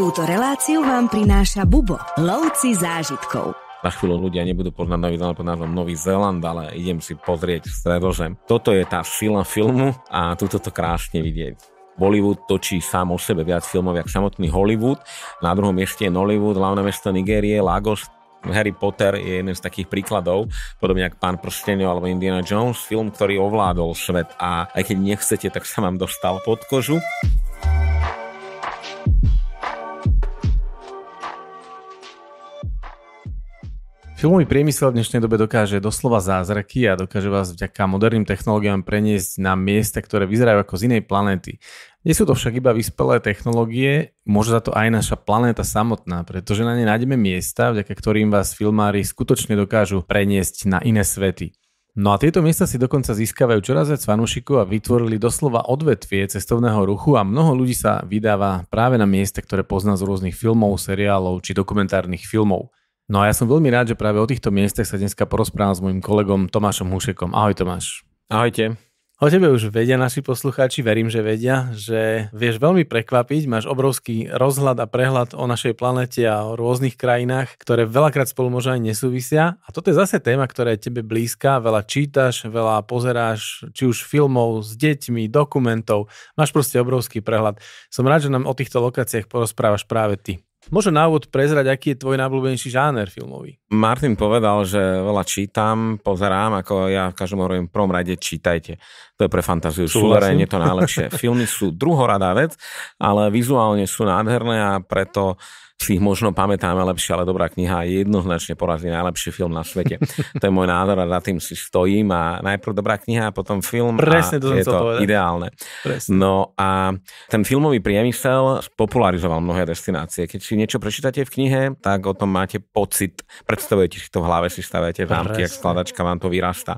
Túto reláciu vám prináša Bubo, lovci zážitkov. Na chvíľu ľudia nebudú poznať Nový Zeland, pod názvom Nový Zeland, ale idem si pozrieť v stredožem. Toto je tá sila filmu a túto to krásne vidieť. Bollywood točí sám o sebe viac filmov, jak samotný Hollywood. Na druhom mieste je Nollywood, hlavné mesto Nigérie, Lagos, Harry Potter je jeden z takých príkladov, podobne ako Pán Prstenio alebo Indiana Jones, film, ktorý ovládol svet a aj keď nechcete, tak sa vám dostal pod kožu. Filmový priemysel v dnešnej dobe dokáže doslova zázraky a dokáže vás vďaka moderným technológiám preniesť na miesta, ktoré vyzerajú ako z inej planéty. Nie sú to však iba vyspelé technológie, môže za to aj naša planéta samotná, pretože na nej nájdeme miesta, vďaka ktorým vás filmári skutočne dokážu preniesť na iné svety. No a tieto miesta si dokonca získavajú čoraz viac fanúšikov a vytvorili doslova odvetvie cestovného ruchu a mnoho ľudí sa vydáva práve na miesta, ktoré pozná z rôznych filmov, seriálov či dokumentárnych filmov. No a ja som veľmi rád, že práve o týchto miestach sa dneska porozprávam s môjim kolegom Tomášom Hušekom. Ahoj Tomáš. Ahojte. O tebe už vedia naši poslucháči, verím, že vedia, že vieš veľmi prekvapiť, máš obrovský rozhľad a prehľad o našej planete a o rôznych krajinách, ktoré veľakrát spolu možno aj nesúvisia. A toto je zase téma, ktorá je tebe blízka, veľa čítaš, veľa pozeráš, či už filmov s deťmi, dokumentov, máš proste obrovský prehľad. Som rád, že nám o týchto lokáciách porozprávaš práve ty. Môžem na úvod prezrať, aký je tvoj najblúbenejší žáner filmový. Martin povedal, že veľa čítam, pozerám, ako ja v každom hovorím, prvom rade čítajte. To je pre fantáziu suverénne to najlepšie. Filmy sú druhoradá vec, ale vizuálne sú nádherné a preto si ich možno pamätáme lepšie, ale dobrá kniha je jednoznačne porazí najlepší film na svete. to je môj názor a za tým si stojím a najprv dobrá kniha a potom film Presne a to je to povedať. ideálne. Presne. No a ten filmový priemysel popularizoval mnohé destinácie. Keď si niečo prečítate v knihe, tak o tom máte pocit, predstavujete si to v hlave, si stavete zámky, ak skladačka vám to vyrastá.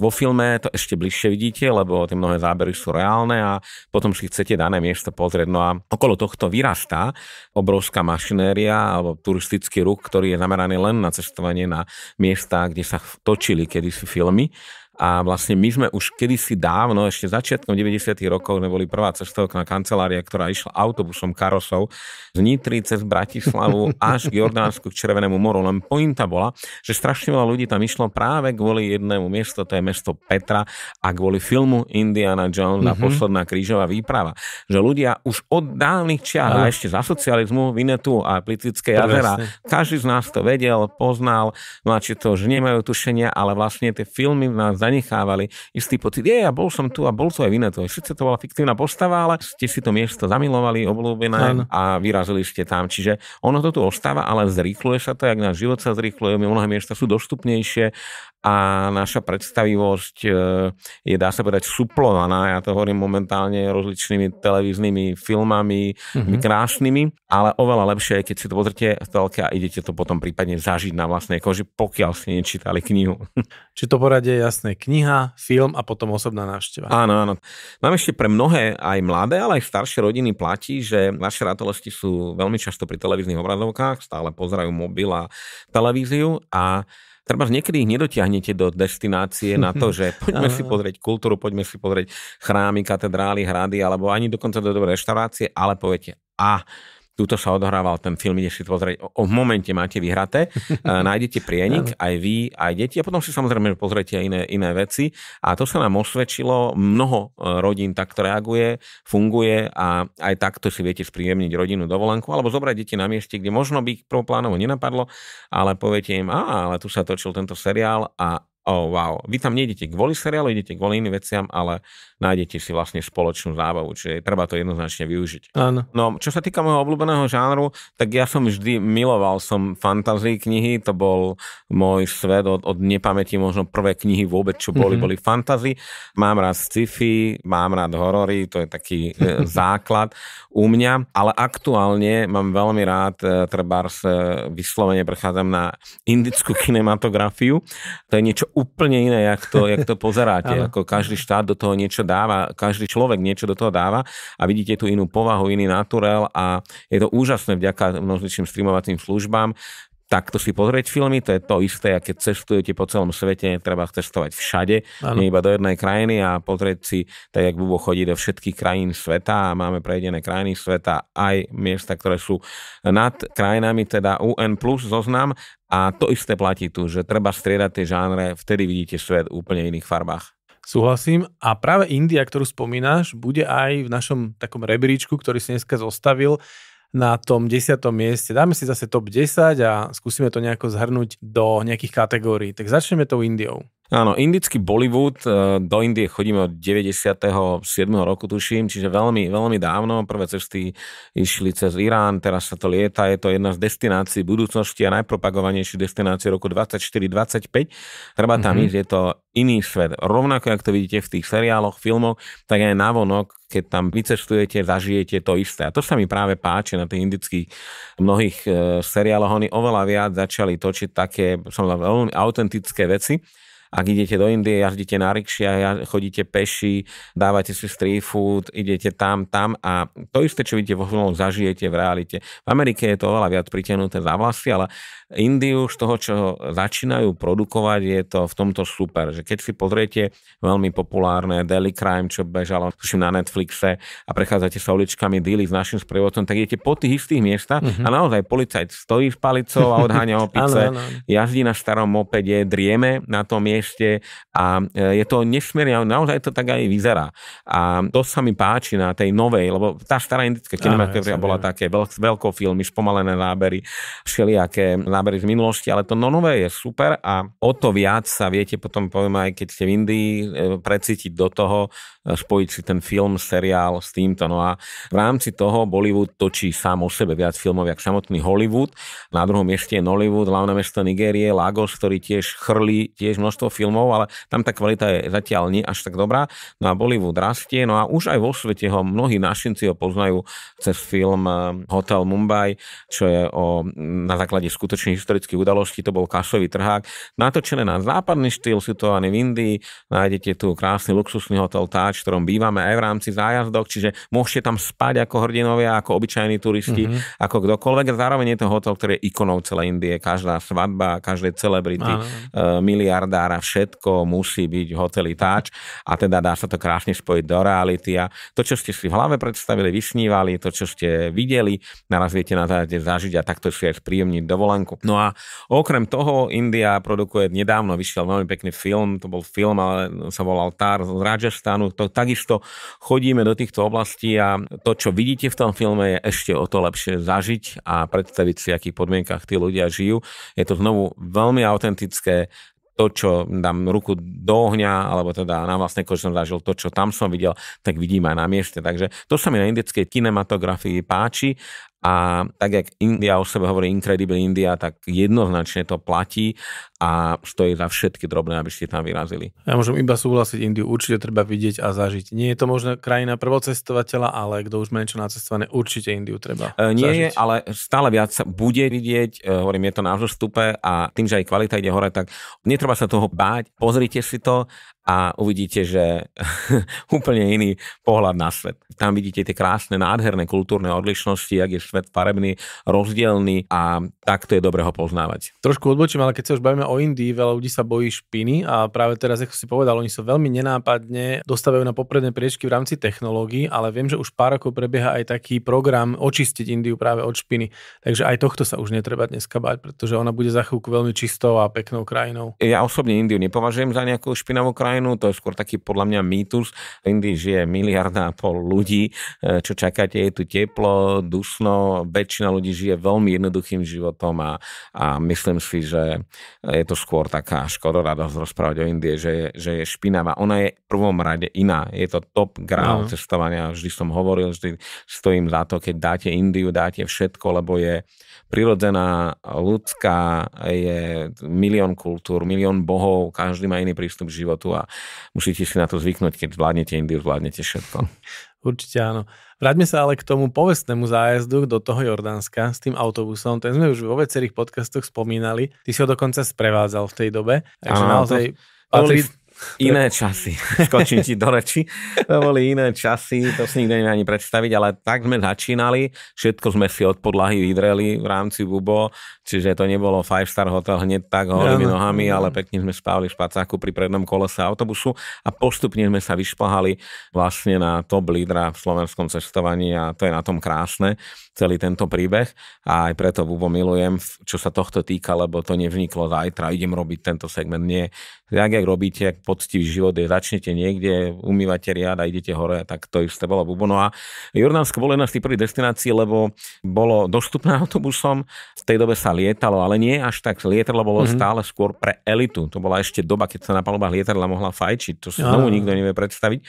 Vo filme to ešte bližšie vidíte, lebo tie mnohé zábery sú reálne a potom si chcete dané miesto pozrieť. No a okolo tohto vyrastá obrovská mašina mašinéria alebo turistický ruch, ktorý je zameraný len na cestovanie na miesta, kde sa točili kedysi filmy a vlastne my sme už kedysi dávno, ešte začiatkom 90. rokov, neboli prvá cestovná kancelária, ktorá išla autobusom karosov z Nitry cez Bratislavu až k Jordánsku, k Červenému moru. Len pointa bola, že strašne veľa ľudí tam išlo práve kvôli jednému miestu, to je mesto Petra a kvôli filmu Indiana Jones mm-hmm. a posledná krížová výprava. Že ľudia už od dávnych čiach, a ešte za socializmu, Vinetu a Plitvické jazera, každý z nás to vedel, poznal, no a či to už nemajú tušenia, ale vlastne tie filmy v nás zanechávali istý pocit, je, ja bol som tu a bol som aj iné to. Sice to bola fiktívna postava, ale ste si to miesto zamilovali, obľúbené a vyrazili ste tam. Čiže ono to tu ostáva, ale zrýchluje sa to, jak náš život sa zrýchluje, mnohé miesta sú dostupnejšie a naša predstavivosť e, je, dá sa povedať, suplovaná, ja to hovorím momentálne rozličnými televíznymi filmami, mm-hmm. krásnymi, ale oveľa lepšie je, keď si to pozrite v telke a idete to potom prípadne zažiť na vlastnej koži, pokiaľ ste nečítali knihu. Či to poradie je jasné, kniha, film a potom osobná návšteva. Áno, áno. Mám ešte pre mnohé aj mladé, ale aj staršie rodiny platí, že naše ratolesti sú veľmi často pri televíznych obrazovkách, stále pozerajú mobil a televíziu a treba niekedy ich nedotiahnete do destinácie na to, že poďme si pozrieť kultúru, poďme si pozrieť chrámy, katedrály, hrady, alebo ani dokonca do dobrej reštaurácie, ale poviete, a ah, Tuto sa odohrával ten film, ideš si to pozrieť. O, o momente máte vyhraté, e, nájdete prienik, aj vy, aj deti a potom si samozrejme pozriete aj iné, iné veci. A to sa nám osvedčilo, mnoho e, rodín takto reaguje, funguje a aj takto si viete spríjemniť rodinu dovolenku alebo zobrať deti na mieste, kde možno by ich prvoplánovo nenapadlo, ale poviete im, a ale tu sa točil tento seriál a oh, wow. Vy tam nejdete kvôli seriálu, idete kvôli iným veciam, ale nájdete si vlastne spoločnú zábavu, čiže treba to jednoznačne využiť. Áno. No, čo sa týka môjho obľúbeného žánru, tak ja som vždy miloval som fantasy knihy, to bol môj svet od, od nepamäti, možno prvé knihy vôbec, čo boli, mm-hmm. boli fantasy. Mám rád sci-fi, mám rád horory, to je taký e, základ u mňa, ale aktuálne mám veľmi rád, e, trebárs e, vyslovene prechádzam na indickú kinematografiu, to je niečo úplne iné, jak to, jak to pozeráte. ako každý štát do toho niečo dáva, každý človek niečo do toho dáva a vidíte tu inú povahu, iný naturel a je to úžasné vďaka množstvým streamovacím službám takto si pozrieť filmy, to je to isté, ak keď cestujete po celom svete, treba cestovať všade, ano. nie iba do jednej krajiny a pozrieť si, tak jak Bubo chodí do všetkých krajín sveta a máme prejdené krajiny sveta, aj miesta, ktoré sú nad krajinami, teda UN plus zoznam a to isté platí tu, že treba striedať tie žánre, vtedy vidíte svet v úplne iných farbách. Súhlasím. A práve India, ktorú spomínaš, bude aj v našom takom rebríčku, ktorý si dneska zostavil na tom 10. mieste. Dáme si zase top 10 a skúsime to nejako zhrnúť do nejakých kategórií. Tak začneme tou Indiou. Áno, indický Bollywood, e, do Indie chodíme od 97. roku, tuším, čiže veľmi, veľmi dávno. Prvé cesty išli cez Irán, teraz sa to lieta, je to jedna z destinácií budúcnosti a najpropagovanejší destinácií roku 24-25. Treba tam mm-hmm. ísť, je to iný svet. Rovnako, ako to vidíte v tých seriáloch, filmoch, tak aj navonok, keď tam vycestujete, zažijete to isté. A to sa mi práve páči na tých indických mnohých e, seriáloch. Oni oveľa viac začali točiť také, som veľmi autentické veci ak idete do Indie, jazdíte na rikšia, chodíte peši, dávate si street food, idete tam, tam a to isté, čo vidíte vo filmoch, zažijete v realite. V Amerike je to oveľa viac pritiahnuté za vlasy, ale Indiu z toho, čo začínajú produkovať, je to v tomto super. Že keď si pozriete veľmi populárne Daily Crime, čo bežalo tuším na Netflixe a prechádzate sa uličkami Dili s našim sprievodcom, tak idete po tých istých miestach mm-hmm. a mhm. naozaj policajt stojí s palicou a odháňa opice, jazdí na starom mopede, drieme na tom mieste mieste a e, je to nesmierne, naozaj to tak aj vyzerá. A to sa mi páči na tej novej, lebo tá stará indická kinematografia bola také veľk, filmy, spomalené nábery, všelijaké nábery z minulosti, ale to no nové je super a o to viac sa viete potom, poviem aj keď ste v Indii, e, precítiť do toho, E, spojiť si ten film, seriál s týmto. No a v rámci toho Bollywood točí sám o sebe viac filmov, jak samotný Hollywood. Na druhom mieste je Nollywood, hlavné mesto Nigérie, Lagos, ktorý tiež chrlí tiež množstvo filmov, ale tam tá kvalita je zatiaľ nie až tak dobrá. No a Bollywood rastie, no a už aj vo svete ho mnohí našinci ho poznajú cez film e, Hotel Mumbai, čo je o, na základe skutočných historických udalostí, to bol kasový trhák, natočené na západný štýl, situovaný v Indii, nájdete tu krásny luxusný hotel Taj v ktorom bývame aj v rámci zájazdok, čiže môžete tam spať ako hrdinovia, ako obyčajní turisti, mm-hmm. ako kdokoľvek. Zároveň je to hotel, ktorý je ikonou celej Indie. Každá svadba, každej celebrity, uh, miliardára, všetko musí byť hotel táč a teda dá sa to krásne spojiť do reality a to, čo ste si v hlave predstavili, vysnívali, to, čo ste videli, naraz viete na záde zažiť a takto si aj spríjemniť dovolenku. No a okrem toho India produkuje, nedávno vyšiel veľmi pekný film, to bol film, ale sa volal Tar z Rajasthanu, to takisto chodíme do týchto oblastí a to, čo vidíte v tom filme, je ešte o to lepšie zažiť a predstaviť si, v akých podmienkach tí ľudia žijú. Je to znovu veľmi autentické, to, čo dám ruku do ohňa, alebo teda na vlastnej koži som zažil to, čo tam som videl, tak vidím aj na mieste. Takže to sa mi na indickej kinematografii páči a tak, jak India o sebe hovorí Incredible India, tak jednoznačne to platí a stojí za všetky drobné, aby ste tam vyrazili. Ja môžem iba súhlasiť, Indiu určite treba vidieť a zažiť. Nie je to možno krajina prvocestovateľa, ale kto už má niečo nacestované, určite Indiu treba e, Nie zažiť. je, ale stále viac sa bude vidieť, e, hovorím, je to na vzostupe a tým, že aj kvalita ide hore, tak netreba sa toho báť, pozrite si to a uvidíte, že úplne iný pohľad na svet. Tam vidíte tie krásne, nádherné kultúrne odlišnosti, ak je svet farebný, rozdielný a takto je dobre ho poznávať. Trošku odbočím, ale keď sa už bavíme o Indii, veľa ľudí sa bojí špiny a práve teraz, ako si povedal, oni sa veľmi nenápadne dostávajú na popredné priečky v rámci technológií, ale viem, že už pár rokov prebieha aj taký program očistiť Indiu práve od špiny. Takže aj tohto sa už netreba dneska bať, pretože ona bude za chvíľku veľmi čistou a peknou krajinou. Ja osobne Indiu nepovažujem za nejakú špinavú krajinu Ukrajinu, to je skôr taký podľa mňa mýtus. V Indii žije miliarda a pol ľudí, e, čo čakáte, je tu teplo, dusno. väčšina ľudí žije veľmi jednoduchým životom a, a myslím si, že je to skôr taká škodoradosť rozprávať o Indie, že, že je špinavá. Ona je v prvom rade iná, je to top grál uh-huh. cestovania, vždy som hovoril, vždy stojím za to, keď dáte Indiu, dáte všetko, lebo je prirodzená, ľudská, je milión kultúr, milión bohov, každý má iný prístup k životu a musíte si na to zvyknúť, keď zvládnete Indiu, zvládnete všetko. Určite áno. Vráťme sa ale k tomu povestnému zájazdu do toho Jordánska s tým autobusom. Ten sme už vo viacerých podcastoch spomínali. Ty si ho dokonca sprevádzal v tej dobe. Takže ano, naozaj... To... Patrí... Iné časy. Skočím ti do reči. To boli iné časy, to si nikto nevie ani predstaviť, ale tak sme začínali. Všetko sme si od podlahy vydreli v rámci Bubo, čiže to nebolo five star hotel hneď tak holými no, nohami, ale pekne sme spávali v špacáku pri prednom kolese autobusu a postupne sme sa vyšplhali vlastne na top lídra v slovenskom cestovaní a to je na tom krásne, celý tento príbeh a aj preto Bubo milujem, čo sa tohto týka, lebo to nevzniklo zajtra, idem robiť tento segment, nie. Tak, jak robíte, poctivý život je, začnete niekde, umývate riad a idete hore, tak to isté bolo Bubono. A Jordánsko bolo jedna z tých prvých destinácií, lebo bolo dostupné autobusom, v tej dobe sa lietalo, ale nie až tak. Lietadlo bolo mm-hmm. stále skôr pre elitu. To bola ešte doba, keď sa na palubách lietadla mohla fajčiť. To si znovu nikto nevie predstaviť.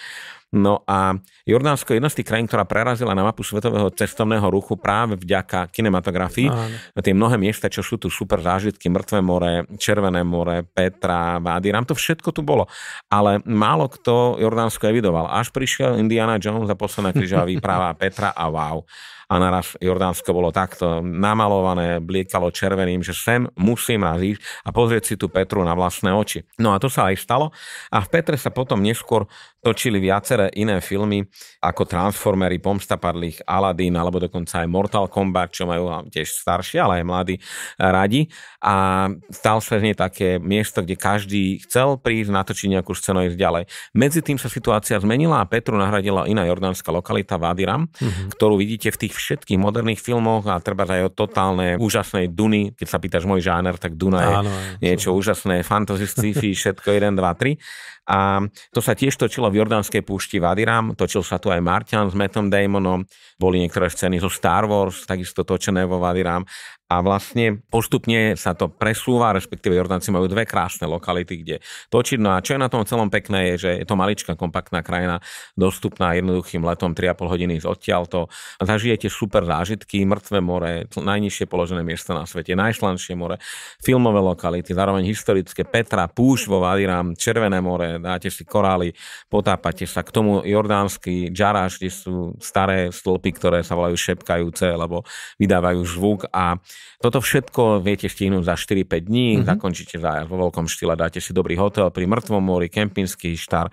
No a Jordánsko je jedna z tých krajín, ktorá prerazila na mapu svetového cestovného ruchu práve vďaka kinematografii. Áno. Tie mnohé miesta, čo sú tu super zážitky, Mŕtve more, Červené more, Petra, Vády, nám to všetko tu bolo. Ale málo kto Jordánsko evidoval. Až prišiel Indiana Jones a posledná krížová výprava Petra a wow a naraz Jordánsko bolo takto namalované, bliekalo červeným, že sem musím raz ísť a pozrieť si tu Petru na vlastné oči. No a to sa aj stalo a v Petre sa potom neskôr točili viaceré iné filmy ako Transformery, Pomsta padlých, Aladdin alebo dokonca aj Mortal Kombat, čo majú tiež starší, ale aj mladí e, radi. A stal sa z nej také miesto, kde každý chcel prísť, natočiť nejakú scénu ísť ďalej. Medzi tým sa situácia zmenila a Petru nahradila iná jordánska lokalita Vadiram, mm-hmm. ktorú vidíte v tých všetkých moderných filmoch a treba aj o totálne úžasnej Duny. Keď sa pýtaš môj žáner, tak Duna je Áno, niečo to... úžasné, fantasy, sci-fi, všetko 1, 2, 3. A to sa tiež točilo v Jordánskej púšti Vadiram, točil sa tu aj Martian s Mattom Damonom, boli niektoré scény zo Star Wars, takisto točené vo Vadiram. A vlastne postupne sa to presúva, respektíve Jordánci majú dve krásne lokality, kde točiť. No a čo je na tom celom pekné, je, že je to maličká, kompaktná krajina, dostupná jednoduchým letom 3,5 hodiny z odtiaľto. Zažijete super zážitky, mŕtve more, najnižšie položené miesto na svete, najslanšie more, filmové lokality, zároveň historické Petra, Púš vo Vadiram, Červené more, dáte si korály, potápate sa. K tomu jordánsky džaráž, kde sú staré stĺpy, ktoré sa volajú šepkajúce, lebo vydávajú zvuk a toto všetko viete stihnúť za 4-5 dní, mm-hmm. zakončíte za, vo veľkom štýle, dáte si dobrý hotel pri Mŕtvom mori, kempinský štár.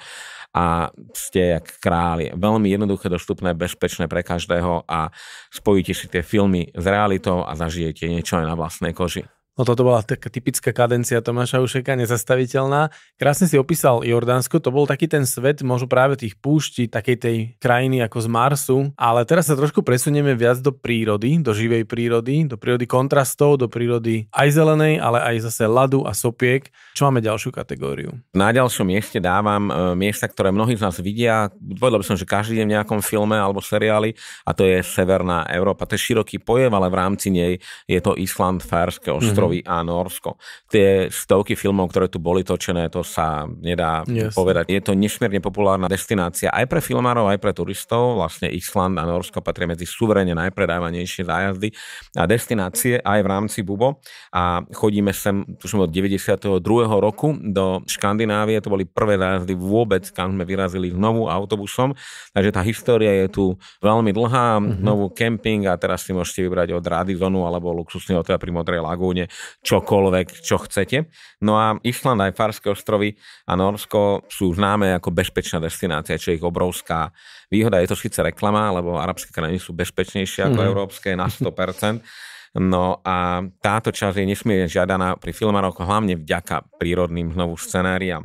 a ste jak králi. Veľmi jednoduché, dostupné, bezpečné pre každého a spojíte si tie filmy s realitou a zažijete niečo aj na vlastnej koži. No toto bola taká typická kadencia Tomáša Ušeka, nezastaviteľná. Krásne si opísal Jordánsko, to bol taký ten svet, možno práve tých púšti, takej tej krajiny ako z Marsu, ale teraz sa trošku presunieme viac do prírody, do živej prírody, do prírody kontrastov, do prírody aj zelenej, ale aj zase ľadu a sopiek. Čo máme ďalšiu kategóriu? Na ďalšom mieste dávam e, miesta, ktoré mnohí z nás vidia, povedal by som, že každý deň v nejakom filme alebo seriáli, a to je Severná Európa. To je široký pojem, ale v rámci nej je to Island, Fárske ostrovy. mm-hmm ostrovy mm. a Norsko. Tie stovky filmov, ktoré tu boli točené, to sa nedá yes. povedať. Je to nesmierne populárna destinácia aj pre filmárov, aj pre turistov. Vlastne Island a Norsko patria medzi suverene najpredávanejšie zájazdy a destinácie aj v rámci Bubo. A chodíme sem, tuším od 92. roku do Škandinávie. To boli prvé zájazdy vôbec, kam sme vyrazili znovu autobusom. Takže tá história je tu veľmi dlhá. Mm-hmm. Novú kemping a teraz si môžete vybrať od Radizonu alebo luxusný hotel pri Modrej lagúne čokoľvek, čo chcete. No a Island aj Farské ostrovy a Norsko sú známe ako bezpečná destinácia, čo je ich obrovská výhoda. Je to síce reklama, lebo arabské krajiny sú bezpečnejšie ako mm. európske na 100%. No a táto časť je nesmierne žiadaná pri filmároch, hlavne vďaka prírodným znovu scenáriám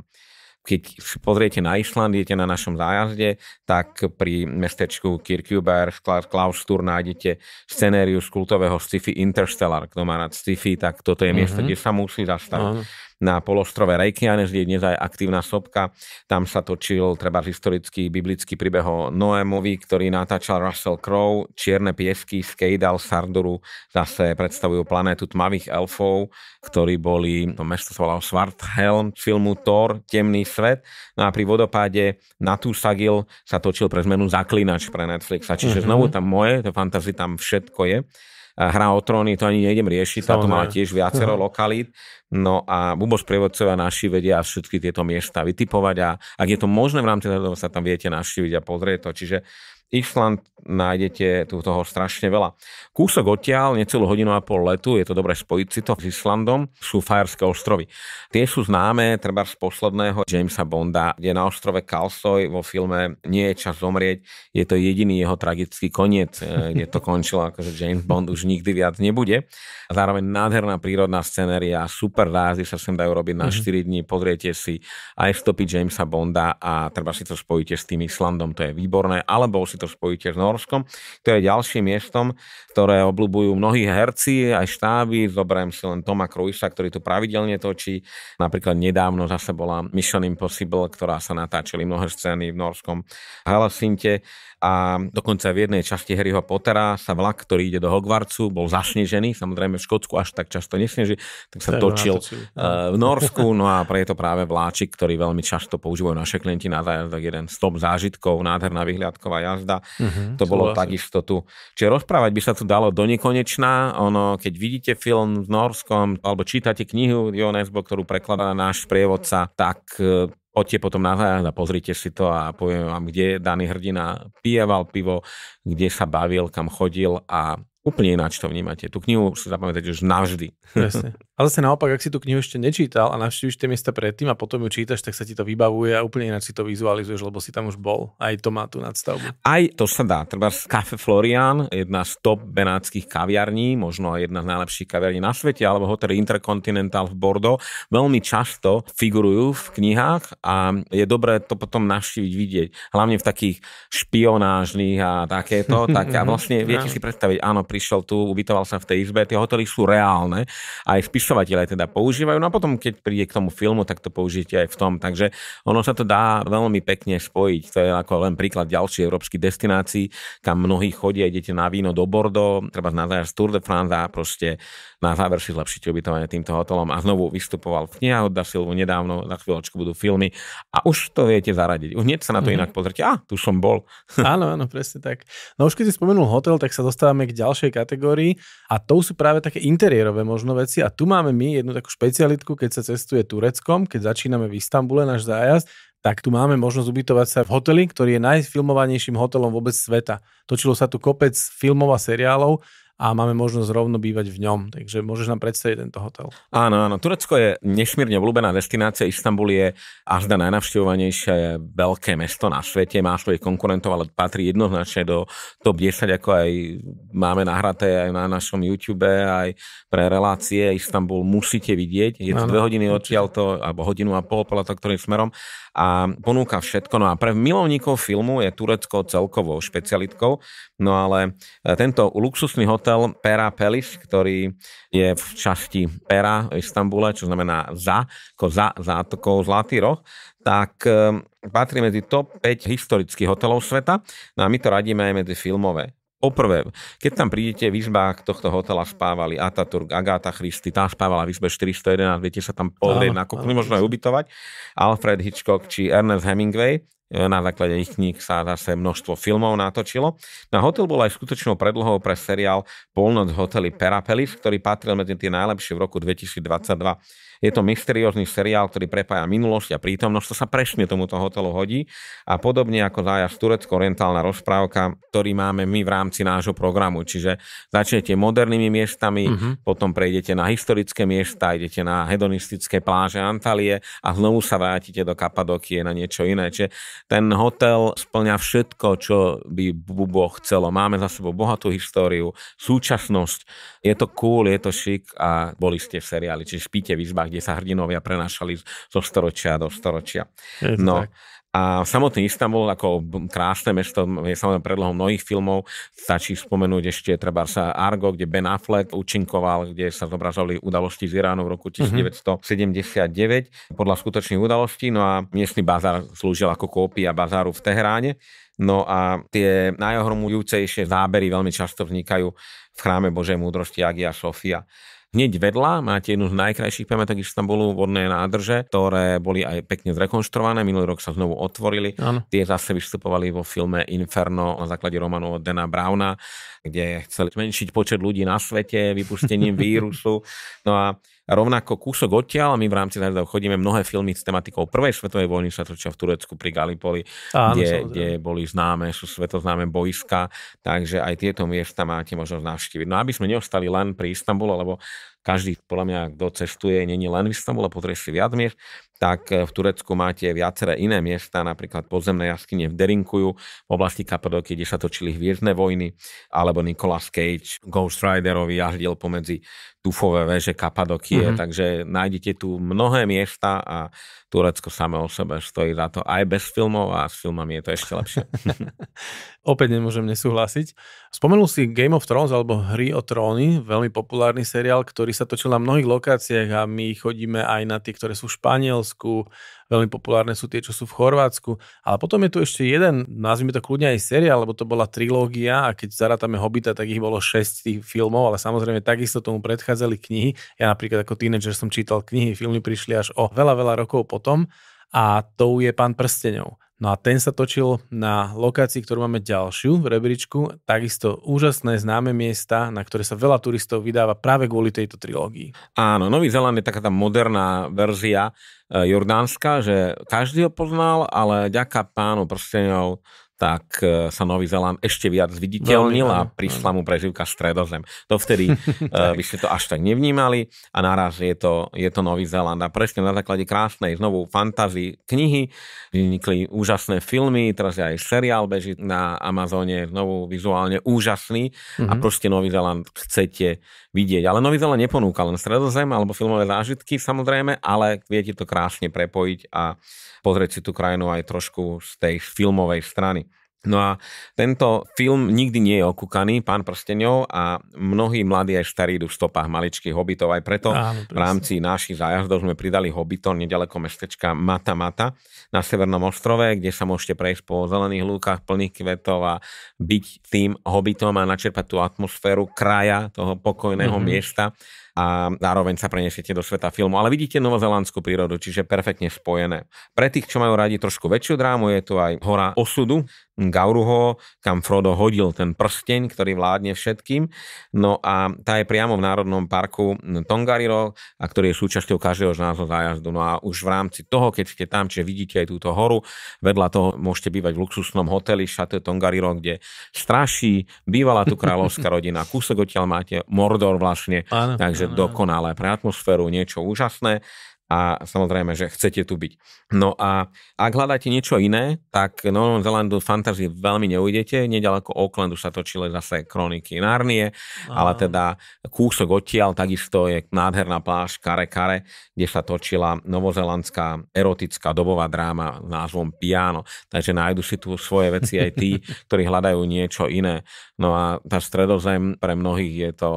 keď pozriete na Island, idete na našom zájazde, tak pri mestečku Kirkuber, Klaustur nájdete scenériu z kultového sci-fi Interstellar. Kto má rád sci-fi, tak toto je miesto, mm-hmm. kde sa musí zastaviť. Mm-hmm na polostrove Reykjane, kde dnes aj aktívna sopka. Tam sa točil treba historický biblický príbeh o Noémovi, ktorý natáčal Russell Crowe. Čierne piesky z Kejdal Sarduru zase predstavujú planétu tmavých elfov, ktorí boli, to mesto sa volalo Svarthelm, filmu Thor, Temný svet. No a pri vodopáde Natusagil sa točil pre zmenu Zaklinač pre Netflixa. Čiže mhm. znovu tam moje, to fantasy tam všetko je. Hra o tróny, to ani nejdem riešiť, táto má tiež viacero uh-huh. lokalít. No a Buboš prievodcovia naši vedia všetky tieto miesta vytipovať a ak je to možné v rámci toho sa tam viete navštíviť a pozrieť to. Čiže Island nájdete tu toho strašne veľa. Kúsok odtiaľ, necelú hodinu a pol letu, je to dobré spojiť si to s Islandom, sú Fajerské ostrovy. Tie sú známe treba z posledného Jamesa Bonda, kde na ostrove Kalsoj vo filme Nie je čas zomrieť, je to jediný jeho tragický koniec, eh, kde to končilo, akože James Bond už nikdy viac nebude. A zároveň nádherná prírodná scenéria, super rázy sa sem dajú robiť na mm-hmm. 4 dní, pozriete si aj stopy Jamesa Bonda a treba si to spojíte s tým Islandom, to je výborné, alebo si to spojíte s Norskom. To je ďalším miestom, ktoré obľúbujú mnohí herci, aj štáby. Zoberiem si len Toma Cruisa, ktorý tu pravidelne točí. Napríklad nedávno zase bola Mission Impossible, ktorá sa natáčali mnohé scény v norskom Helsinte. a dokonca v jednej časti Harryho Pottera sa vlak, ktorý ide do Hogwartsu, bol zasnežený, samozrejme v Škótsku až tak často nesneží, tak sa točil eh, v Norsku, no a pre to práve vláčik, ktorý veľmi často používajú naše klienti na zájazdok, jeden stop zážitkov, nádherná vyhliadková jazda Harvarda, teda uh-huh, mhm, to bolo vlastne. takisto tu. Čiže rozprávať by sa tu dalo do nekonečná, ono, keď vidíte film v Norskom, alebo čítate knihu Jonesbo, ktorú prekladá náš prievodca, tak e, poďte potom na zájazd a pozrite si to a poviem vám, kde daný hrdina pijeval pivo, kde sa bavil, kam chodil a úplne ináč to vnímate. Tú knihu si zapamätáte už navždy. Jasne. A zase naopak, ak si tú knihu ešte nečítal a navštíviš tie miesta predtým a potom ju čítaš, tak sa ti to vybavuje a úplne ináč si to vizualizuješ, lebo si tam už bol. Aj to má tú nadstavbu. Aj to sa dá. Treba z Cafe Florian, jedna z top benátskych kaviarní, možno aj jedna z najlepších kaviarní na svete, alebo hotel Intercontinental v Bordeaux, veľmi často figurujú v knihách a je dobré to potom navštíviť, vidieť. Hlavne v takých špionážnych a takéto. Tak a vlastne viete si predstaviť, áno, prišiel tu, ubytoval sa v tej izbe, tie hotely sú reálne. Aj v spisovateľe teda používajú. No a potom, keď príde k tomu filmu, tak to použijete aj v tom. Takže ono sa to dá veľmi pekne spojiť. To je ako len príklad ďalších európskych destinácií, kam mnohí chodia, idete na víno do Bordeaux, treba na záver z Tour de France a proste na záver si zlepšíte ubytovanie týmto hotelom a znovu vystupoval v knihách od Dasilvu nedávno, na chvíľočku budú filmy a už to viete zaradiť. Už hneď sa na to mm-hmm. inak pozrite. A, tu som bol. áno, áno, presne tak. No už keď si spomenul hotel, tak sa dostávame k ďalšej kategórii a to sú práve také interiérové možno veci a tu má máme my jednu takú špecialitku, keď sa cestuje Tureckom, keď začíname v Istambule náš zájazd, tak tu máme možnosť ubytovať sa v hoteli, ktorý je najfilmovanejším hotelom vôbec sveta. Točilo sa tu kopec filmov a seriálov a máme možnosť rovno bývať v ňom. Takže môžeš nám predstaviť tento hotel. Áno, áno. Turecko je nesmierne obľúbená destinácia. Istanbul je až na najnavštevovanejšie veľké mesto na svete. Má svojich konkurentov, ale patrí jednoznačne do top 10, ako aj máme nahraté aj na našom YouTube, aj pre relácie. Istanbul musíte vidieť. Je to ano, dve hodiny odtiaľto, alebo hodinu a pol podľa to, ktorým smerom a ponúka všetko. No a pre milovníkov filmu je Turecko celkovou špecialitkou, no ale e, tento luxusný hotel Pera Pelis, ktorý je v časti Pera v Istambule, čo znamená za, ako za zátokou Zlatý roh, tak e, patrí medzi top 5 historických hotelov sveta. No a my to radíme aj medzi filmové Poprvé, keď tam prídete, v izbách tohto hotela spávali Ataturk, Agáta Christy, tá spávala v izbe 411, viete sa tam pozrieť, nakúkli, možno aj ubytovať. Alfred Hitchcock či Ernest Hemingway, e, na základe ich kníh sa zase množstvo filmov natočilo. Na hotel bol aj skutočnou predlohou pre seriál Polnoc hotely Perapelis, ktorý patril medzi tie najlepšie v roku 2022. Je to mysteriózny seriál, ktorý prepája minulosť a prítomnosť, to sa presne tomuto hotelu hodí. A podobne ako zájazd Turecko, orientálna rozprávka, ktorý máme my v rámci nášho programu. Čiže začnete modernými miestami, uh-huh. potom prejdete na historické miesta, idete na hedonistické pláže Antalie a znovu sa vrátite do Kapadokie na niečo iné. Čiže ten hotel splňa všetko, čo by Bubo chcelo. Máme za sebou bohatú históriu, súčasnosť. Je to cool, je to šik a boli ste v seriáli, čiže spíte v izbách kde sa hrdinovia prenášali zo storočia do storočia. no, A samotný Istanbul ako krásne mesto je samozrejme predlohom mnohých filmov. Stačí spomenúť ešte treba sa Argo, kde Ben Affleck účinkoval, kde sa zobrazovali udalosti z Iránu v roku 1979 mm-hmm. podľa skutočných udalostí. No a miestny bazár slúžil ako kópia bazáru v Tehráne. No a tie najohromujúcejšie zábery veľmi často vznikajú v chráme Božej múdrosti Agia Sofia Hneď vedľa máte jednu z najkrajších pamiatok Istanbulu, vodné nádrže, ktoré boli aj pekne zrekonštruované, minulý rok sa znovu otvorili. Ano. Tie zase vystupovali vo filme Inferno na základe románu od Dana Browna, kde chceli zmenšiť počet ľudí na svete vypustením vírusu. No a a rovnako kúsok odtiaľ, my v rámci Nerdov chodíme mnohé filmy s tematikou prvej svetovej vojny sa točia v Turecku pri Galipoli, Áno, kde, kde boli známe, sú svetoznáme boiska, takže aj tieto miesta máte možnosť navštíviť. No aby sme neostali len pri Istambule, lebo každý, podľa mňa, kto cestuje, není len v Istambule, potrebuje si viac miest, tak eh, v Turecku máte viaceré iné miesta, napríklad podzemné jaskyne v Derinkuju, v oblasti Kapadoky, kde sa točili hviezdne vojny, alebo Nicolas Cage, Ghost Riderovi jazdil pomedzi tufové väže Kapadokie, mm-hmm. takže nájdete tu mnohé miesta a Turecko samé o sebe stojí za to aj bez filmov a s filmami je to ešte lepšie. Opäť nemôžem nesúhlasiť. Spomenul si Game of Thrones alebo Hry o tróny, veľmi populárny seriál, ktorý sa točil na mnohých lokáciách a my chodíme aj na tie, ktoré sú v Španiel Maďarsku, veľmi populárne sú tie, čo sú v Chorvátsku. Ale potom je tu ešte jeden, nazvime to kľudne aj seriál, lebo to bola trilógia a keď zarátame Hobita, tak ich bolo 6 tých filmov, ale samozrejme takisto tomu predchádzali knihy. Ja napríklad ako tínedžer som čítal knihy, filmy prišli až o veľa, veľa rokov potom a tou je pán prstenov. No a ten sa točil na lokácii, ktorú máme ďalšiu v rebríčku. Takisto úžasné známe miesta, na ktoré sa veľa turistov vydáva práve kvôli tejto trilógii. Áno, Nový Zeland je taká tá moderná verzia eh, Jordánska, že každý ho poznal, ale ďaká pánu prstenov tak e, sa Nový Zeland ešte viac zviditeľnil a prišla mu preživka stredozem. vtedy uh, by e, ste to až tak nevnímali a naraz je to, je to Nový Zeland. A presne na základe krásnej znovu fantazii knihy vynikli úžasné filmy, teraz aj seriál beží na Amazone, znovu vizuálne úžasný mm-hmm. a mhm. proste Nový Zeland chcete vidieť. Ale Nový Zeland neponúka len stredozem alebo filmové zážitky samozrejme, ale viete to krásne prepojiť a pozrieť si tú krajinu aj trošku z tej filmovej strany. No a tento film nikdy nie je okúkaný, pán prsteňov a mnohí mladí aj starí idú v stopách maličkých hobitov. Aj preto Áno, v rámci našich zájazdov sme pridali hobito nedaleko mestečka Mata Mata na Severnom ostrove, kde sa môžete prejsť po zelených lúkach plných kvetov a byť tým hobitom a načerpať tú atmosféru kraja toho pokojného mm-hmm. miesta a zároveň sa prenesiete do sveta filmu. Ale vidíte novozelandskú prírodu, čiže perfektne spojené. Pre tých, čo majú radi trošku väčšiu drámu, je tu aj hora osudu, Gauruho, kam Frodo hodil ten prsteň, ktorý vládne všetkým. No a tá je priamo v Národnom parku Tongariro, a ktorý je súčasťou každého z nášho zájazdu. No a už v rámci toho, keď ste tam, čiže vidíte aj túto horu, vedľa toho môžete bývať v luxusnom hoteli Chateau Tongariro, kde straší, bývala tu kráľovská rodina, kúsok odtiaľ máte Mordor vlastne, Áno. takže dokonalé pre atmosféru, niečo úžasné a samozrejme, že chcete tu byť. No a ak hľadáte niečo iné, tak Novom Zelandu fantasy veľmi neujdete. Nedaleko Aucklandu sa točili zase kroniky Narnie, Aha. ale teda kúsok odtiaľ takisto je nádherná pláž Kare Kare, kde sa točila novozelandská erotická dobová dráma s názvom Piano. Takže nájdu si tu svoje veci aj tí, ktorí hľadajú niečo iné. No a tá stredozem pre mnohých je to,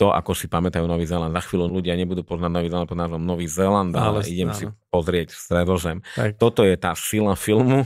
to ako si pamätajú Nový Zeland. Za chvíľu ľudia nebudú poznať Nový Zeland pod názvom Nový Zeland, nález, idem áno. si pozrieť stredozem. Tak. Toto je tá sila filmu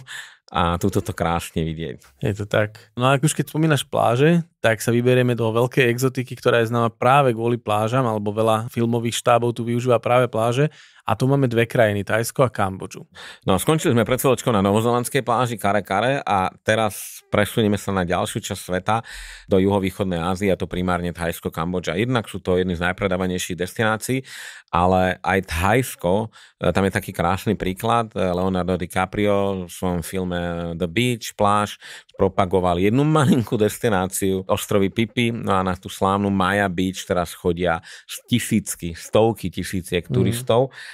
a túto to krásne vidieť. Je to tak. No a už keď spomínaš pláže, tak sa vyberieme do veľkej exotiky, ktorá je známa práve kvôli plážam, alebo veľa filmových štábov tu využíva práve pláže. A tu máme dve krajiny, Tajsko a Kambodžu. No, skončili sme pred chvíľočkou na novozelandskej pláži Kare Kare a teraz presunieme sa na ďalšiu časť sveta do juhovýchodnej Ázie, a to primárne Tajsko Kambodža. Jednak sú to jedny z najpredávanejších destinácií, ale aj Tajsko. E, tam je taký krásny príklad. E, Leonardo DiCaprio v svojom filme The Beach, pláž, propagoval jednu malinkú destináciu, ostrovy Pipi, no a na tú slávnu Maya Beach teraz chodia tisícky, stovky tisíciek mhm. turistov. Mm.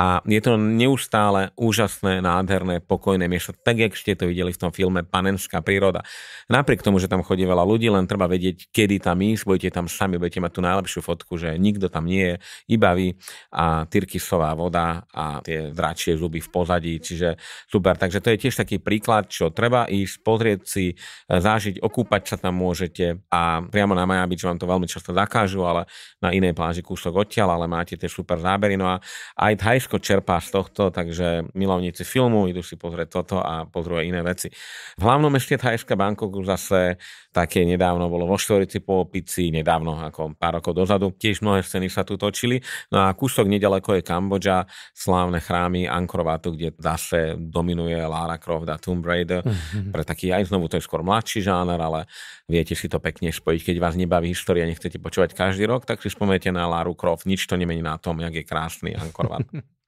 A je to neustále úžasné, nádherné, pokojné miesto, tak, jak ste to videli v tom filme Panenská príroda. Napriek tomu, že tam chodí veľa ľudí, len treba vedieť, kedy tam ísť, budete tam sami, budete mať tú najlepšiu fotku, že nikto tam nie je, iba vy a tyrkysová voda a tie dračie zuby v pozadí, čiže super. Takže to je tiež taký príklad, čo treba ísť, pozrieť si, e, zážiť, okúpať sa tam môžete a priamo na Maja Beach vám to veľmi často zakážu, ale na inej pláži kúsok odtiaľ, ale máte tie super zábery. No a aj Thajsko všetko čerpá z tohto, takže milovníci filmu idú si pozrieť toto a pozrú aj iné veci. V hlavnom meste Thajska už zase také nedávno bolo vo Štvorici po Opici, nedávno ako pár rokov dozadu. Tiež mnohé scény sa tu točili. No a kúsok nedaleko je Kambodža, slávne chrámy Ankorovatu, kde zase dominuje Lara Croft a Tomb Raider. Mhm. Pre taký aj znovu to je skôr mladší žáner, ale viete si to pekne spojiť. Keď vás nebaví história, nechcete počúvať každý rok, tak si spomeniete na Laru Croft. Nič to nemení na tom, jak je krásny Ankorvat.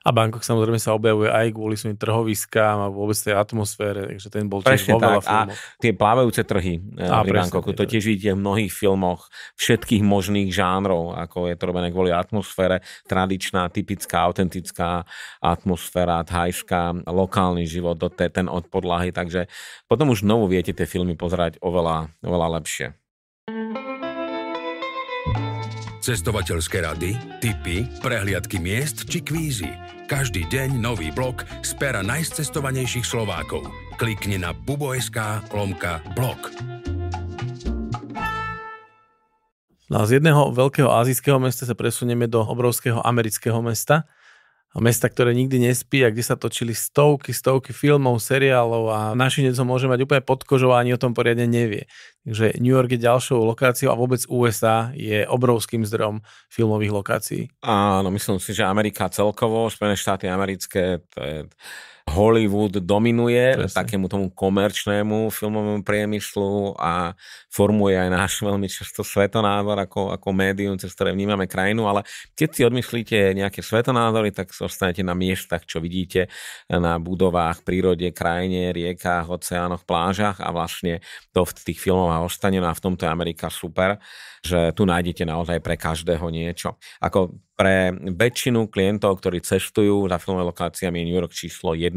A Bangkok samozrejme sa objavuje aj kvôli svojim trhoviskám a vôbec tej atmosfére, takže ten bol tiež vo veľa A tie plávajúce trhy a eh, pri Bangkoku, to tiež vidíte v mnohých filmoch všetkých možných žánrov, ako je to robené kvôli atmosfére, tradičná, typická, autentická atmosféra, thajská, lokálny život, ten od podlahy, takže potom už znovu viete tie filmy pozerať oveľa, oveľa lepšie cestovateľské rady, tipy, prehliadky miest či kvízy. Každý deň nový blog z pera najcestovanejších Slovákov. Klikni na bubo.sk lomka blog. No a z jedného veľkého azijského mesta sa presunieme do obrovského amerického mesta – mesta, ktoré nikdy nespí a kde sa točili stovky, stovky filmov, seriálov a naši ho môže mať úplne pod kožou a ani o tom poriadne nevie. Takže New York je ďalšou lokáciou a vôbec USA je obrovským zdrom filmových lokácií. Áno, myslím si, že Amerika celkovo, Spojené štáty americké, to je Hollywood dominuje Presne. takému tomu komerčnému filmovému priemyslu a formuje aj náš veľmi často svetonázor ako, ako médium, cez ktoré vnímame krajinu, ale keď si odmyslíte nejaké svetonázory, tak zostanete na miestach, čo vidíte na budovách, prírode, krajine, riekách, oceánoch, plážach a vlastne to v tých filmoch ostane no a v tomto je Amerika super, že tu nájdete naozaj pre každého niečo. Ako pre väčšinu klientov, ktorí cestujú za filmové lokáciami je New York číslo 1.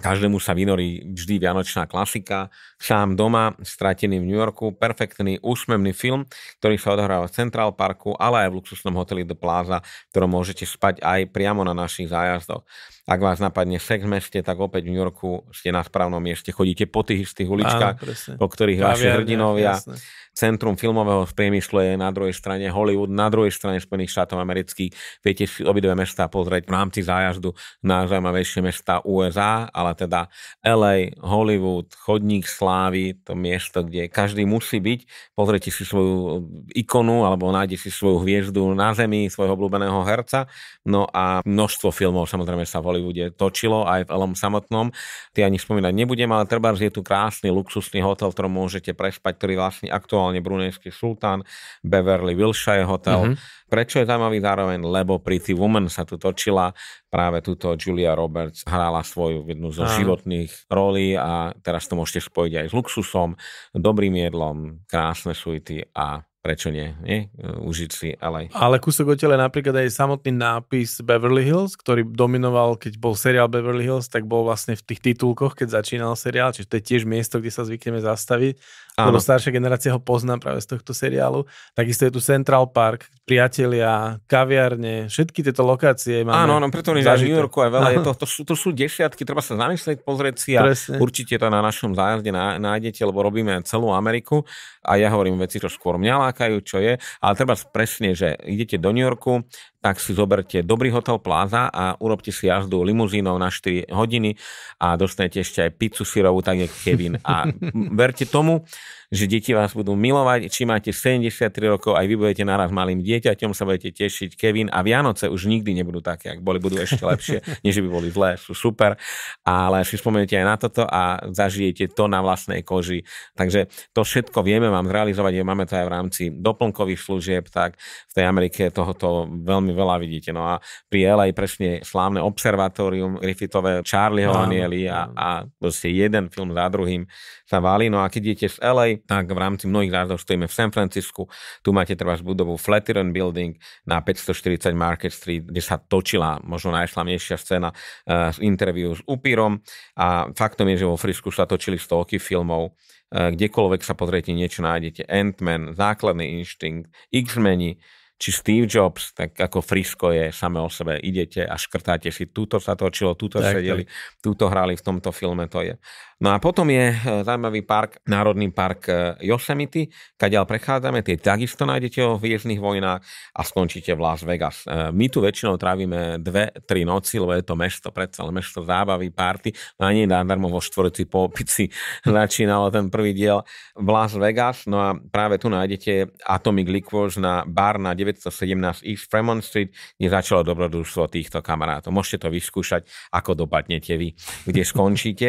Každému sa vynorí vždy vianočná klasika. Sám doma, stratený v New Yorku, perfektný, úsmevný film, ktorý sa odohráva v Central Parku, ale aj v luxusnom hoteli The Plaza, ktorom môžete spať aj priamo na našich zájazdoch. Ak vás napadne sex v meste, tak opäť v New Yorku ste na správnom mieste. Chodíte po tých istých uličkách, po ktorých vaši hrdinovia. Jasne. Centrum filmového priemyslu je na druhej strane Hollywood, na druhej strane Spojených štátov amerických. Viete si obidve mesta pozrieť v rámci zájazdu na zaujímavejšie mesta USA, ale teda LA, Hollywood, Chodník Slávy, to miesto, kde každý musí byť. Pozrite si svoju eh, ikonu alebo nájde si svoju hviezdu na zemi, svojho obľúbeného herca. No a množstvo filmov samozrejme sa volí Hollywoode točilo, aj v Elom samotnom. Ty ani spomínať nebudem, ale treba, je tu krásny luxusný hotel, v ktorom môžete prespať, ktorý vlastne aktuálne brunejský sultán, Beverly Wilshire Hotel. Uh-huh. Prečo je zaujímavý zároveň? Lebo Pretty Woman sa tu točila, práve túto Julia Roberts hrála svoju jednu zo uh-huh. životných rolí a teraz to môžete spojiť aj s luxusom, dobrým jedlom, krásne suity a prečo nie, nie? užiť si, ale... Ale kúsok tele napríklad aj samotný nápis Beverly Hills, ktorý dominoval, keď bol seriál Beverly Hills, tak bol vlastne v tých titulkoch, keď začínal seriál, čiže to je tiež miesto, kde sa zvykneme zastaviť, Áno. staršia generácia ho pozná práve z tohto seriálu. Takisto je tu Central Park, priatelia, kaviarne, všetky tieto lokácie máme Áno, áno, preto v New Yorku aj veľa, je to, to, sú, to sú desiatky, treba sa zamyslieť, pozrieť si a Presne. určite to na našom zájazde nájdete, lebo robíme celú Ameriku a ja hovorím veci, čo skôr mňa čakajú, čo je, ale treba presne, že idete do New Yorku, tak si zoberte dobrý hotel Plaza a urobte si jazdu limuzínou na 4 hodiny a dostanete ešte aj pizzu syrovú, tak ako Kevin. A verte tomu, že deti vás budú milovať, či máte 73 rokov, aj vy budete naraz malým dieťaťom, sa budete tešiť. Kevin a Vianoce už nikdy nebudú také, ak boli, budú ešte lepšie, než by boli zlé, sú super, ale si spomenete aj na toto a zažijete to na vlastnej koži. Takže to všetko vieme vám zrealizovať, máme to aj v rámci doplnkových služieb, tak v tej Amerike tohoto veľmi veľmi veľa vidíte. No a pri LA presne slávne observatórium Griffithové, Charlieho no, Anieli a, a proste jeden film za druhým sa valí. No a keď idete z LA, tak v rámci mnohých zázdov stojíme v San Francisku. Tu máte treba budovu Flatiron Building na 540 Market Street, kde sa točila možno najslavnejšia scéna uh, z interviu s Upírom. A faktom je, že vo Frisku sa točili stovky filmov e, kdekoľvek sa pozriete, niečo nájdete. Ant-Man, Základný inštinkt, X-meni, či Steve Jobs, tak ako frisko je samé o sebe, idete a škrtáte si, túto sa točilo, túto tak, sedeli, tak. túto hrali v tomto filme, to je. No a potom je eh, zaujímavý park, Národný park eh, Yosemite, ďal prechádzame, tie takisto nájdete o Hviezdnych vojnách a skončíte v Las Vegas. Eh, my tu väčšinou trávime dve, tri noci, lebo je to mesto, predsa len mesto zábavy, párty. No a nie nadarmo vo štvorici po opici začínalo ten prvý diel v Las Vegas. No a práve tu nájdete Atomic Liquors na bar na 917 East Fremont Street, kde začalo dobrodružstvo týchto kamarátov. Môžete to vyskúšať, ako dopadnete vy, kde skončíte.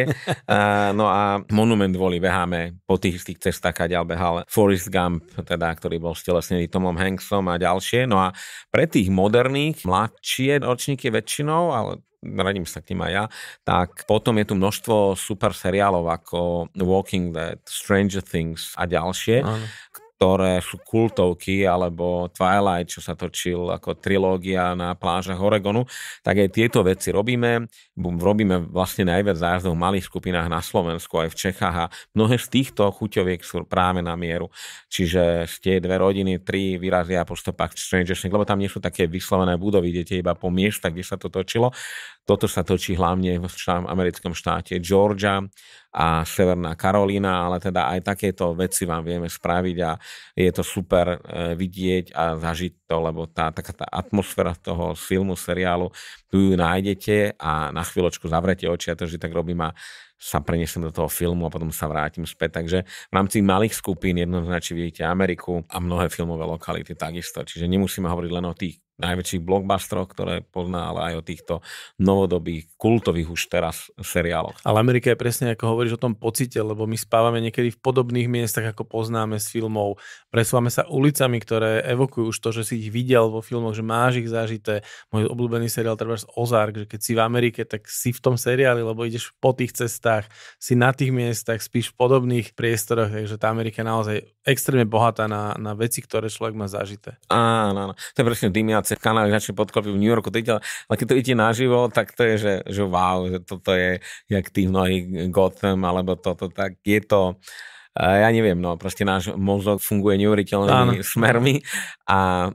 no a monument voli beháme po tých istých cestách, a ďal behal Forrest Gump, teda, ktorý bol stelesnený Tomom Hanksom a ďalšie. No a pre tých moderných, mladšie ročníky väčšinou, ale radím sa k tým aj ja, tak potom je tu množstvo super seriálov ako Walking Dead, Stranger Things a ďalšie, ktoré sú kultovky, alebo Twilight, čo sa točil ako trilógia na plážach Oregonu, tak aj tieto veci robíme. Robíme vlastne najviac zájazdov v malých skupinách na Slovensku, aj v Čechách a mnohé z týchto chuťoviek sú práve na mieru. Čiže ste dve rodiny, tri vyrazia po stopách Stranger Things, lebo tam nie sú také vyslovené budovy, idete iba po miestach, kde sa to točilo. Toto sa točí hlavne v štám, americkom štáte Georgia a Severná Karolína, ale teda aj takéto veci vám vieme spraviť a je to super e, vidieť a zažiť to, lebo tá, taká tá atmosféra toho filmu, seriálu, tu ju nájdete a na chvíľočku zavrete oči, a to vždy tak robím a sa prenesem do toho filmu a potom sa vrátim späť. Takže v rámci malých skupín jednoznačne vidíte Ameriku a mnohé filmové lokality takisto. Čiže nemusíme hovoriť len o tých najväčších blockbusterov, ktoré pozná, ale aj o týchto novodobých, kultových už teraz seriáloch. Ale Amerika je presne ako hovoríš o tom pocite, lebo my spávame niekedy v podobných miestach, ako poznáme z filmov. Presúvame sa ulicami, ktoré evokujú už to, že si ich videl vo filmoch, že máš ich zažité. Môj obľúbený seriál treba z Ozark, že keď si v Amerike, tak si v tom seriáli, lebo ideš po tých cestách, si na tých miestach, spíš v podobných priestoroch, takže tá Amerika naozaj extrémne bohatá na, na veci, ktoré človek má zažité. Áno, áno. To je presne dymiace kanalizačné podklopy v New Yorku, to ale keď to ide naživo, tak to je, že, že wow, že toto je, jak tí mnohí Gotham, alebo toto, tak je to, eh, ja neviem, no proste náš mozog funguje neuveriteľnými smermi a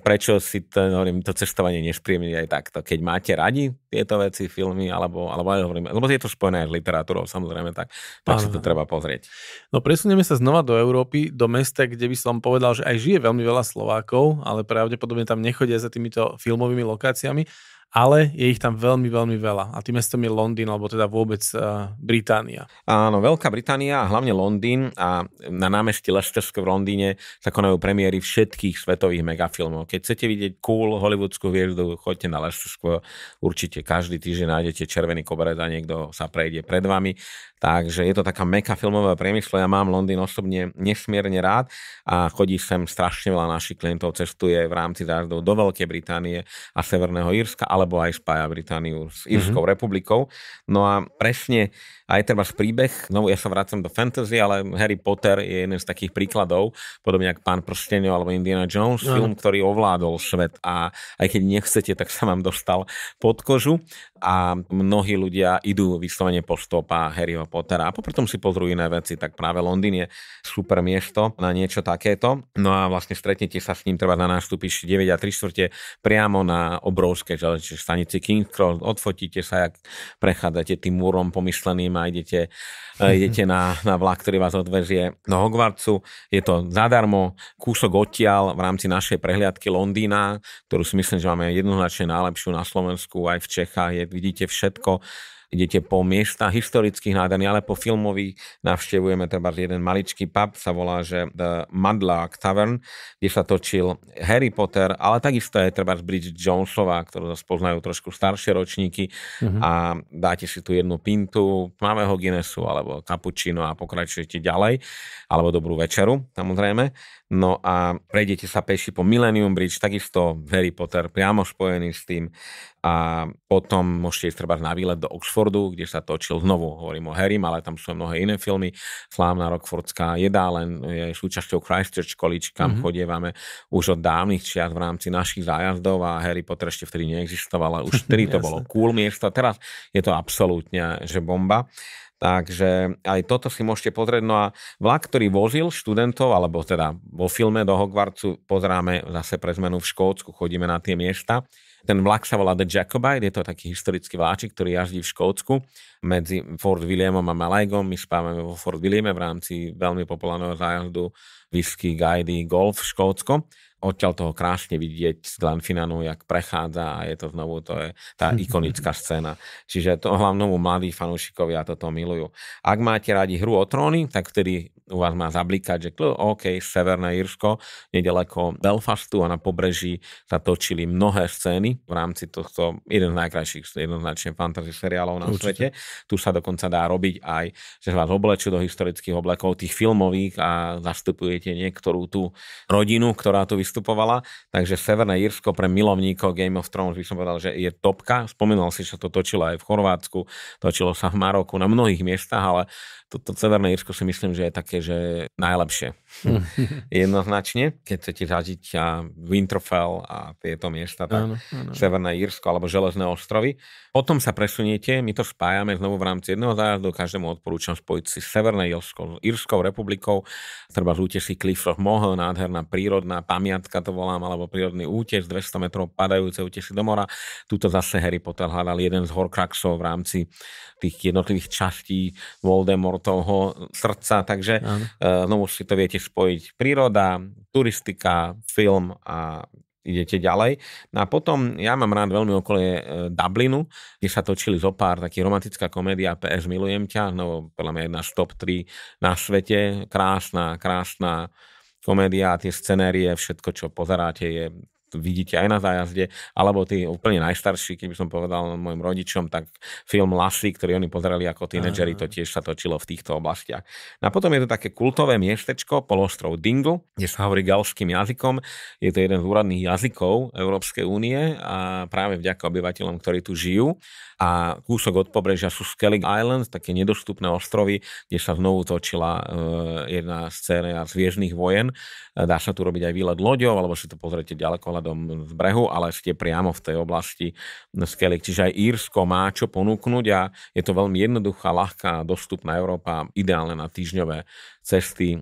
prečo si to, hovorím, to cestovanie nešpríjemniť aj takto. Keď máte radi tieto veci, filmy, alebo, alebo aj hovorím, lebo je to spojené aj s literatúrou, samozrejme, tak, tak si to treba pozrieť. No presunieme sa znova do Európy, do mesta, kde by som povedal, že aj žije veľmi veľa Slovákov, ale pravdepodobne tam nechodia za týmito filmovými lokáciami ale je ich tam veľmi, veľmi veľa. A tým mestom je Londýn, alebo teda vôbec uh, Británia. Áno, Veľká Británia a hlavne Londýn a na námestí Leicester v Londýne sa konajú premiéry všetkých svetových megafilmov. Keď chcete vidieť cool hollywoodskú hviezdu, choďte na Leicester, určite každý týždeň nájdete červený koberec a niekto sa prejde pred vami. Takže je to taká meka filmového priemyslu. Ja mám Londýn osobne nesmierne rád a chodí sem strašne veľa našich klientov, cestuje v rámci zájazdov do Veľkej Británie a Severného Írska, alebo aj spája Britániu s mhm. Írskou mm-hmm. republikou. No a presne aj treba príbeh, no ja sa vracam do fantasy, ale Harry Potter je jeden z takých príkladov, podobne ako Pán Prstenio alebo Indiana Jones, no. film, ktorý ovládol svet a aj keď nechcete, tak sa vám dostal pod kožu a mnohí ľudia idú vyslovene po stopa Harryho Pottera a popri tom si pozrú iné veci, tak práve Londýn je super miesto na niečo takéto. No a vlastne stretnete sa s ním, treba na nástupiš 9 a 3 čtvrte priamo na obrovskej železničnej stanici King Cross, odfotíte sa, jak prechádzate tým múrom pomysleným, a idete, idete na, na vlak, ktorý vás odvezie do Hogwartsu. Je to zadarmo, kúsok odtiaľ v rámci našej prehliadky Londýna, ktorú si myslím, že máme jednoznačne najlepšiu na Slovensku aj v Čechách. Je vidíte všetko, idete po miestach historických nádherných, ale po filmových navštevujeme treba jeden maličký pub, sa volá, že The eh, Mudlark Tavern, kde sa točil Harry Potter, ale takisto je treba Bridget Jonesová, ktorú poznajú trošku staršie ročníky mm-hmm. a dáte si tu jednu pintu tmavého Guinnessu alebo cappuccino a pokračujete ďalej, alebo dobrú večeru, samozrejme. No a prejdete sa peši po Millennium Bridge, takisto Harry Potter priamo spojený s tým a potom môžete ísť treba na výlet do Oxfordu, kde sa točil znovu, hovorím o Harrym, ale tam sú mnohé iné filmy. Slávna rockfordská len je súčasťou Christchurch College, kam mm-hmm. chodievame už od dávnych čias v rámci našich zájazdov a Harry Potter ešte vtedy neexistoval, ale už vtedy to bolo cool miesto. Teraz je to absolútne, že bomba. Takže aj toto si môžete pozrieť. No a vlak, ktorý vozil študentov, alebo teda vo filme do Hogwartsu pozráme zase pre zmenu v Škótsku, chodíme na tie miesta. Ten vlak sa volá The Jacobite, je to taký historický vláčik, ktorý jazdí v Škótsku medzi Fort Williamom a Malajgom. My spávame vo Fort Williame v rámci veľmi populárneho zájazdu whisky, guidy, golf v Škótsko odtiaľ toho krásne vidieť z Glanfinanu, jak prechádza a je to znovu, to je tá ikonická scéna. Čiže to hlavnomu mladí fanúšikovia toto milujú. Ak máte radi hru o tróny, tak vtedy u vás má zablikať, že OK, Severné Írsko, nedaleko Belfastu a na pobreží sa točili mnohé scény v rámci tohto jeden z najkrajších jednoznačne fantasy seriálov na Určite. svete. Tu sa dokonca dá robiť aj, že vás oblečú do historických oblekov, tých filmových a zastupujete niektorú tú rodinu, ktorá tu vys- vystupovala, takže Severné Írsko pre milovníkov Game of Thrones by som povedal, že je topka. Spomínal si, že to točilo aj v Chorvátsku, točilo sa v Maroku, na mnohých miestach, ale toto Severné Írsko si myslím, že je také, že najlepšie. Jednoznačne, keď chcete zažiť a Winterfell a tieto miesta, tak ano, ano. Severné Írsko alebo Železné ostrovy. Potom sa presuniete, my to spájame znovu v rámci jedného zájazdu, každému odporúčam spojiť si Severné Írsko s Írskou republikou, treba zúte si Cliff of Moho, nádherná prírodná pamiatka peniatka to volám, alebo prírodný útes, 200 metrov padajúce útesy do mora. Tuto zase Harry Potter hľadal jeden z horkraxov v rámci tých jednotlivých častí Voldemortovho srdca, takže uh, znovu si to viete spojiť. Príroda, turistika, film a idete ďalej. No a potom ja mám rád veľmi okolie e, Dublinu, kde sa točili zo pár taký romantická komédia PS Milujem ťa, no podľa mňa jedna z top 3 na svete, krásna, krásna komédia, tie scenérie, všetko, čo pozeráte, je vidíte aj na zájazde, alebo tí úplne najstarší, keby som povedal mojim rodičom, tak film Lasy, ktorý oni pozerali ako tínedžeri, to tiež sa točilo v týchto oblastiach. No a potom je to také kultové miestečko, polostrov Dingle, kde sa hovorí galským jazykom. Je to jeden z úradných jazykov Európskej únie a práve vďaka obyvateľom, ktorí tu žijú. A kúsok od pobrežia sú Skellig Islands, také nedostupné ostrovy, kde sa znovu točila eh, jedna scéna z viežných vojen. Dá sa tu robiť aj výlet loďov, alebo si to pozrite ďaleko pohľadom z brehu, ale ste priamo v tej oblasti no skelik. Čiže aj Írsko má čo ponúknuť a je to veľmi jednoduchá, ľahká, dostupná Európa, ideálne na týždňové cesty.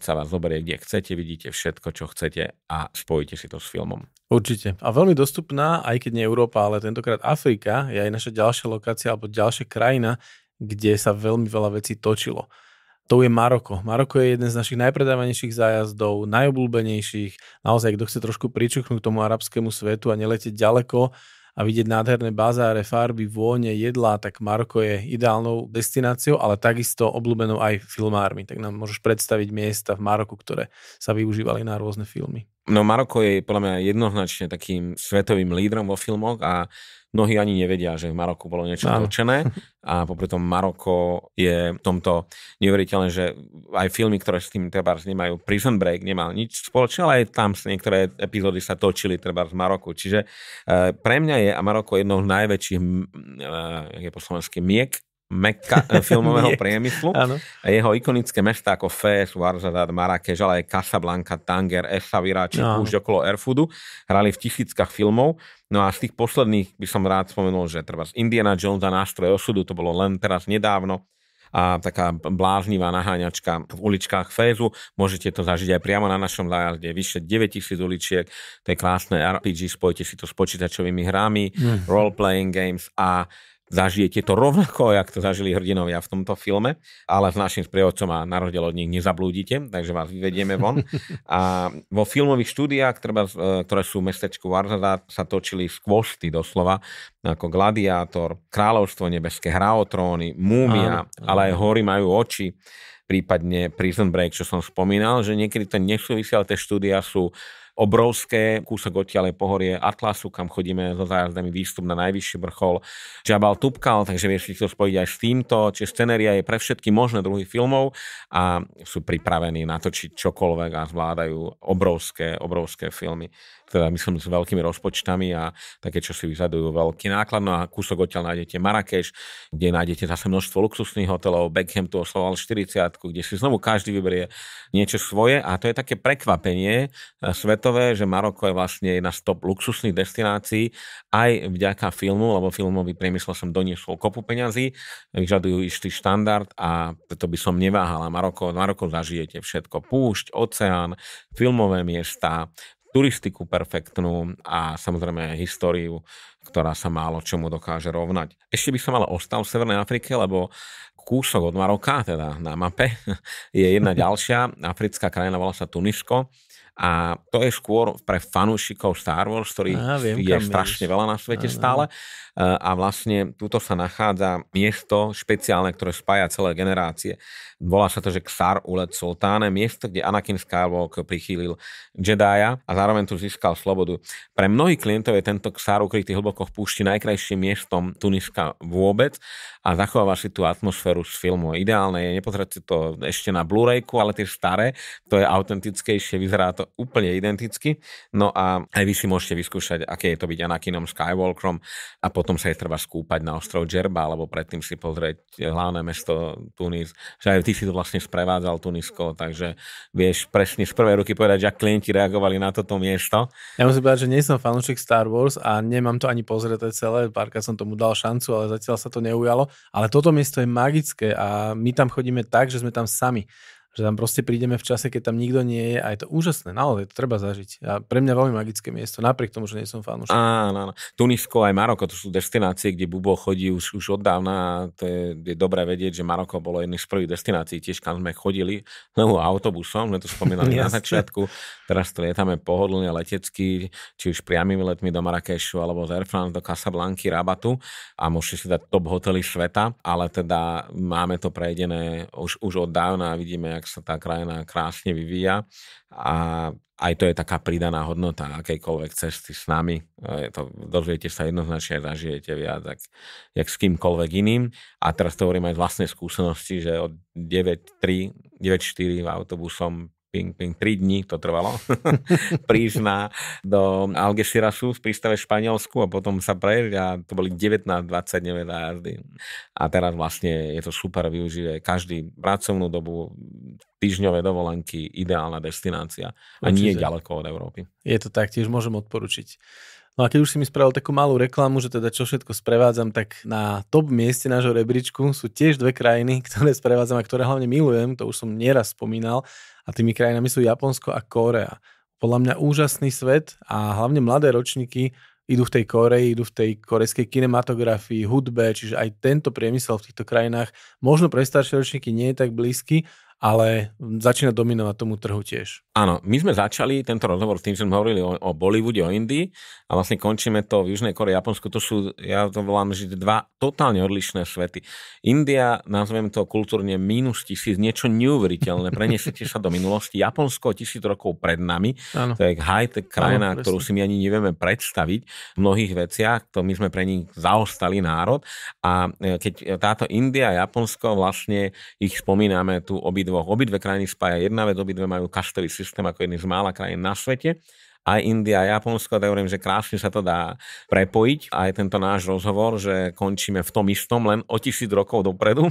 sa vás zoberie, kde chcete, vidíte všetko, čo chcete a spojíte si to s filmom. Určite. A veľmi dostupná, aj keď nie Európa, ale tentokrát Afrika je aj naša ďalšia lokácia alebo ďalšia krajina, kde sa veľmi veľa vecí točilo to je Maroko. Maroko je jeden z našich najpredávanejších zájazdov, najobľúbenejších. Naozaj, kto chce trošku pričuchnúť tomu arabskému svetu a neletieť ďaleko a vidieť nádherné bazáre, farby, vône, jedlá, tak Maroko je ideálnou destináciou, ale takisto obľúbenou aj filmármi. Tak nám môžeš predstaviť miesta v Maroku, ktoré sa využívali na rôzne filmy. No Maroko je podľa mňa jednoznačne takým svetovým lídrom vo filmoch a mnohí ani nevedia, že v Maroku bolo niečo no. točené a popri tom Maroko je v tomto neuveriteľné, že aj filmy, ktoré s tým treba nemajú, Prison Break nemal nič spoločné, ale aj tam sa niektoré epizódy sa točili treba z Maroku. Čiže e, pre mňa je a Maroko jednou z najväčších e, je po slovensky miek mekka e, filmového priemyslu. Áno. Jeho ikonické mesta ako Fez, Warzadad, Marrakeš, ale aj Casablanca, Tanger, Essaouira či no. už okolo Erfudu hrali v tisíckach filmov No a z tých posledných by som rád spomenul, že treba z Indiana Jones a nástroj osudu, to bolo len teraz nedávno, a taká bláznivá naháňačka v uličkách Fézu. Môžete to zažiť aj priamo na našom zájazde. Vyše 9000 uličiek, to je krásne RPG, er Spojte si to s počítačovými hrami, mm. role-playing games a zažijete to rovnako, jak to zažili hrdinovia v tomto filme, ale s našim sprievodcom a narodil od nich nezablúdite, takže vás vyvedieme von. A vo filmových štúdiách, e, ktoré sú v mestečku Varzada, sa točili skvosty doslova, ako Gladiátor, Kráľovstvo nebeské, Hra o tróny, Múmia, aj, aj. ale aj Hory majú oči prípadne Prison Break, čo som spomínal, že niekedy to nesúvisia, ale tie štúdia sú obrovské, kúsok odtiaľ je pohorie Atlasu, kam chodíme so zájazdami výstup na najvyšší vrchol Žabal Tupkal, takže vieš si to spojiť aj s týmto, čiže scenéria je pre všetky možné druhy filmov a sú pripravení natočiť čokoľvek a zvládajú obrovské, obrovské filmy teda myslím s veľkými rozpočtami a také, čo si vyžadujú veľký náklad. No a kúsok odtiaľ nájdete Marrakeš, kde nájdete zase množstvo luxusných hotelov, Beckham tu osloval 40, kde si znovu každý vyberie niečo svoje a to je také prekvapenie e, svetové, že Maroko je vlastne jedna z top luxusných destinácií aj vďaka filmu, lebo filmový priemysel som doniesol kopu peňazí, vyžadujú istý štandard a preto by som neváhala. Maroko, Maroko zažijete všetko. Púšť, oceán, filmové miesta, turistiku perfektnú a samozrejme históriu, ktorá sa málo čomu dokáže rovnať. Ešte by som ale ostal v Severnej Afrike, lebo kúsok od Maroka, teda na mape, je jedna ďalšia africká krajina, volá sa Tunisko. A to je skôr pre fanúšikov Star Wars, ktorých je strašne veľa na svete stále. E, a vlastne túto sa nachádza miesto špeciálne, ktoré spája celé generácie. Volá sa to, že Ksar Ulet Sultáne, miesto, kde Anakin Skywalker prichýlil Jedi'a a zároveň tu získal slobodu. Pre mnohých klientov je tento Ksar ukrytý hlboko v púšti najkrajším miestom Tuniska vôbec a zachováva si tú atmosféru z filmu. Ideálne je nepozerať si to ešte na Blu-rayku, ale tie staré, to je autentickejšie, vyzerá to úplne identicky. No a aj vy si môžete vyskúšať, aké je to byť Anakinom Skywalkerom a potom sa je treba skúpať na ostrov Džerba, alebo predtým si pozrieť hlavné mesto Tunis, že aj ty si to vlastne sprevádzal Tunisko, takže vieš presne z prvej ruky povedať, že ak klienti reagovali na toto miesto. Ja musím povedať, že nie som fanúšik Star Wars a nemám to ani pozrieť celé, Párka som tomu dal šancu, ale zatiaľ sa to neujalo, ale toto miesto je magické a my tam chodíme tak, že sme tam sami že tam proste prídeme v čase, keď tam nikto nie je a je to úžasné, naozaj to treba zažiť. A pre mňa veľmi magické miesto, napriek tomu, že nie som fanúšik. Áno, áno. Tunisko aj Maroko, to sú destinácie, kde Bubo chodí už, už od dávna a to je, je dobré vedieť, že Maroko bolo jedný z prvých destinácií, tiež kam sme chodili, no autobusom, sme to spomínali na začiatku, teraz to lietame pohodlne letecky, či už priamými letmi do Marrakešu alebo z Air France do Casablanky, Rabatu a môžete si dať top hotely sveta, ale teda máme to prejdené už, už od dávna a vidíme, jak sa tá krajina krásne vyvíja a aj to je taká pridaná hodnota akejkoľvek cesty s nami. Je to, dozviete sa jednoznačne, zažijete viac, ak, jak s kýmkoľvek iným. A teraz to hovorím aj z vlastnej skúsenosti, že od 9.3, 9.4 autobusom ping, ping, 3 dní to trvalo, prísť do Algesirasu v prístave v Španielsku a potom sa prejsť a to boli 19 20 zájazdy. A teraz vlastne je to super, využije každý pracovnú dobu, týždňové dovolenky, ideálna destinácia a Určite. nie ďaleko od Európy. Je to tak, tiež môžem odporučiť No a keď už si mi spravil takú malú reklamu, že teda čo všetko sprevádzam, tak na top mieste nášho rebríčku sú tiež dve krajiny, ktoré sprevádzam a ktoré hlavne milujem, to už som nieraz spomínal, a tými krajinami sú Japonsko a Kórea. Podľa mňa úžasný svet a hlavne mladé ročníky idú v tej Koreji, idú v tej korejskej kinematografii, hudbe, čiže aj tento priemysel v týchto krajinách možno pre staršie ročníky nie je tak blízky, ale začína dominovať tomu trhu tiež. Áno, my sme začali tento rozhovor s tým, že sme hovorili o, o Bollywoode, o Indii a vlastne končíme to v Južnej kore Japonsku. To sú, ja to volám, že dva totálne odlišné svety. India, nazveme to kultúrne minus tisíc, niečo neuveriteľné. preniesete sa do minulosti. Japonsko tisíc rokov pred nami. Áno. To je high-tech krajina, Áno, ktorú si my ani nevieme predstaviť v mnohých veciach. To my sme pre nich zaostali národ. A e, keď e, táto India a Japonsko vlastne ich spomíname tu obi dvoch. Obidve krajiny spája jedna vec, obidve majú kastový systém ako jedný z mála krajín na svete aj India, aj Japonsko, tak hovorím, že krásne sa to dá prepojiť. Aj tento náš rozhovor, že končíme v tom istom, len o tisíc rokov dopredu.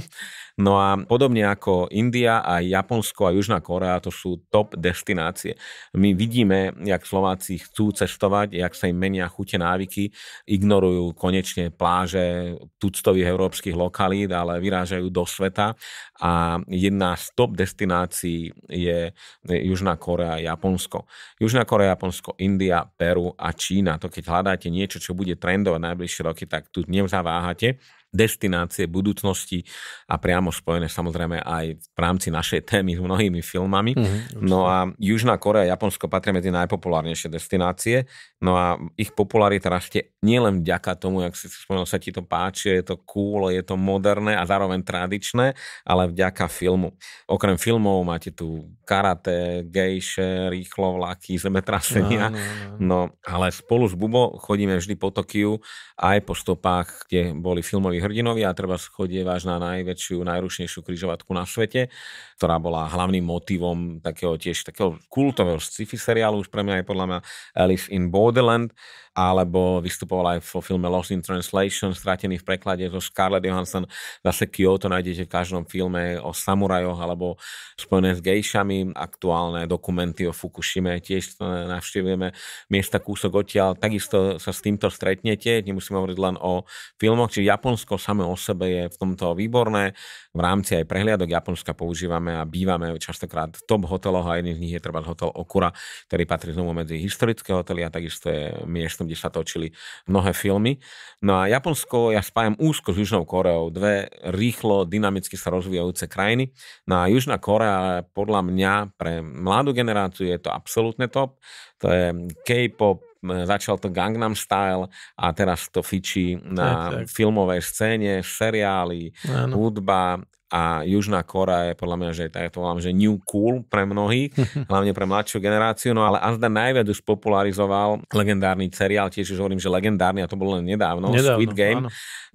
No a podobne ako India, aj Japonsko a Južná Korea, to sú top destinácie. My vidíme, jak Slováci chcú cestovať, jak sa im menia chute návyky, ignorujú konečne pláže tuctových európskych lokalít, ale vyrážajú do sveta a jedna z top destinácií je Južná Korea, Japonsko. Južná Korea, Japonsko, India, Peru a Čína. To keď hľadáte niečo, čo bude trendovať najbližšie roky, tak tu nevzaváhate destinácie budúcnosti a priamo spojené samozrejme aj v rámci našej témy s mnohými filmami. Mm-hmm, no a Južná Korea a Japonsko patria medzi najpopulárnejšie destinácie, no a ich popularita rastie nielen vďaka tomu, jak si spomenul, sa ti to páči, je to cool, je to moderné a zároveň tradičné, ale vďaka filmu. Okrem filmov máte tu karate, gejše, vlaky, zemetrasenia, no, no, no. no ale spolu s Bubo chodíme vždy po Tokiu aj po stopách, kde boli filmové noví a treba schodie váš na najväčšiu, najrušnejšiu križovatku na svete, ktorá bola hlavným motivom takého tiež takého kultového sci-fi seriálu, už pre mňa je podľa mňa Alice in Borderland, alebo vystupoval aj vo filme Lost in Translation, stratený v preklade so Scarlett Johansson. Zase Kyoto nájdete v každom filme o samurajoch alebo spojené s gejšami. Aktuálne dokumenty o Fukushime tiež navštívime. Miesta kúsok odtiaľ, takisto sa s týmto stretnete. Nemusíme hovoriť len o filmoch, čiže Japonsko samé o sebe je v tomto výborné. V rámci aj prehliadok Japonska používame a bývame častokrát v top hoteloch a jedným z nich je treba hotel Okura, ktorý patrí znovu medzi historické hotely a takisto je miestom kde sa točili mnohé filmy. No a Japonsko ja spájam úzko s Južnou Koreou, dve rýchlo, dynamicky sa rozvíjajúce krajiny. No a Južná Korea podľa mňa pre mladú generáciu je to absolútne top. To je K-pop, začal to Gangnam Style a teraz to fičí na tak, tak. filmovej scéne, seriály, ano. hudba a Južná kora je podľa mňa, že tak to volám, že new cool pre mnohých, hlavne pre mladšiu generáciu, no ale Azda najviac už popularizoval legendárny seriál, tiež už hovorím, že legendárny, a to bolo len nedávno, nedávno Squid Game, áno.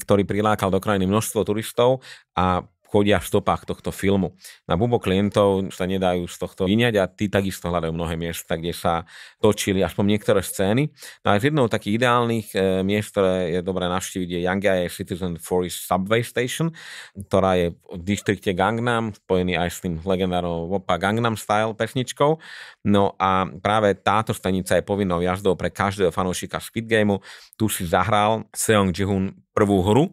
ktorý prilákal do krajiny množstvo turistov a chodia v stopách tohto filmu. Na bubo klientov sa nedajú z tohto vyňať a tí takisto hľadajú mnohé miesta, kde sa točili aspoň niektoré scény. No a z jednou takých ideálnych e, miest, ktoré je dobré navštíviť, je Yangia je Citizen Forest Subway Station, ktorá je v distrikte Gangnam, spojený aj s tým legendárnou Wopa Gangnam Style pesničkou. No a práve táto stanica je povinnou jazdou pre každého fanúšika Squid Gameu. Tu si zahral Seong Jihun prvú hru,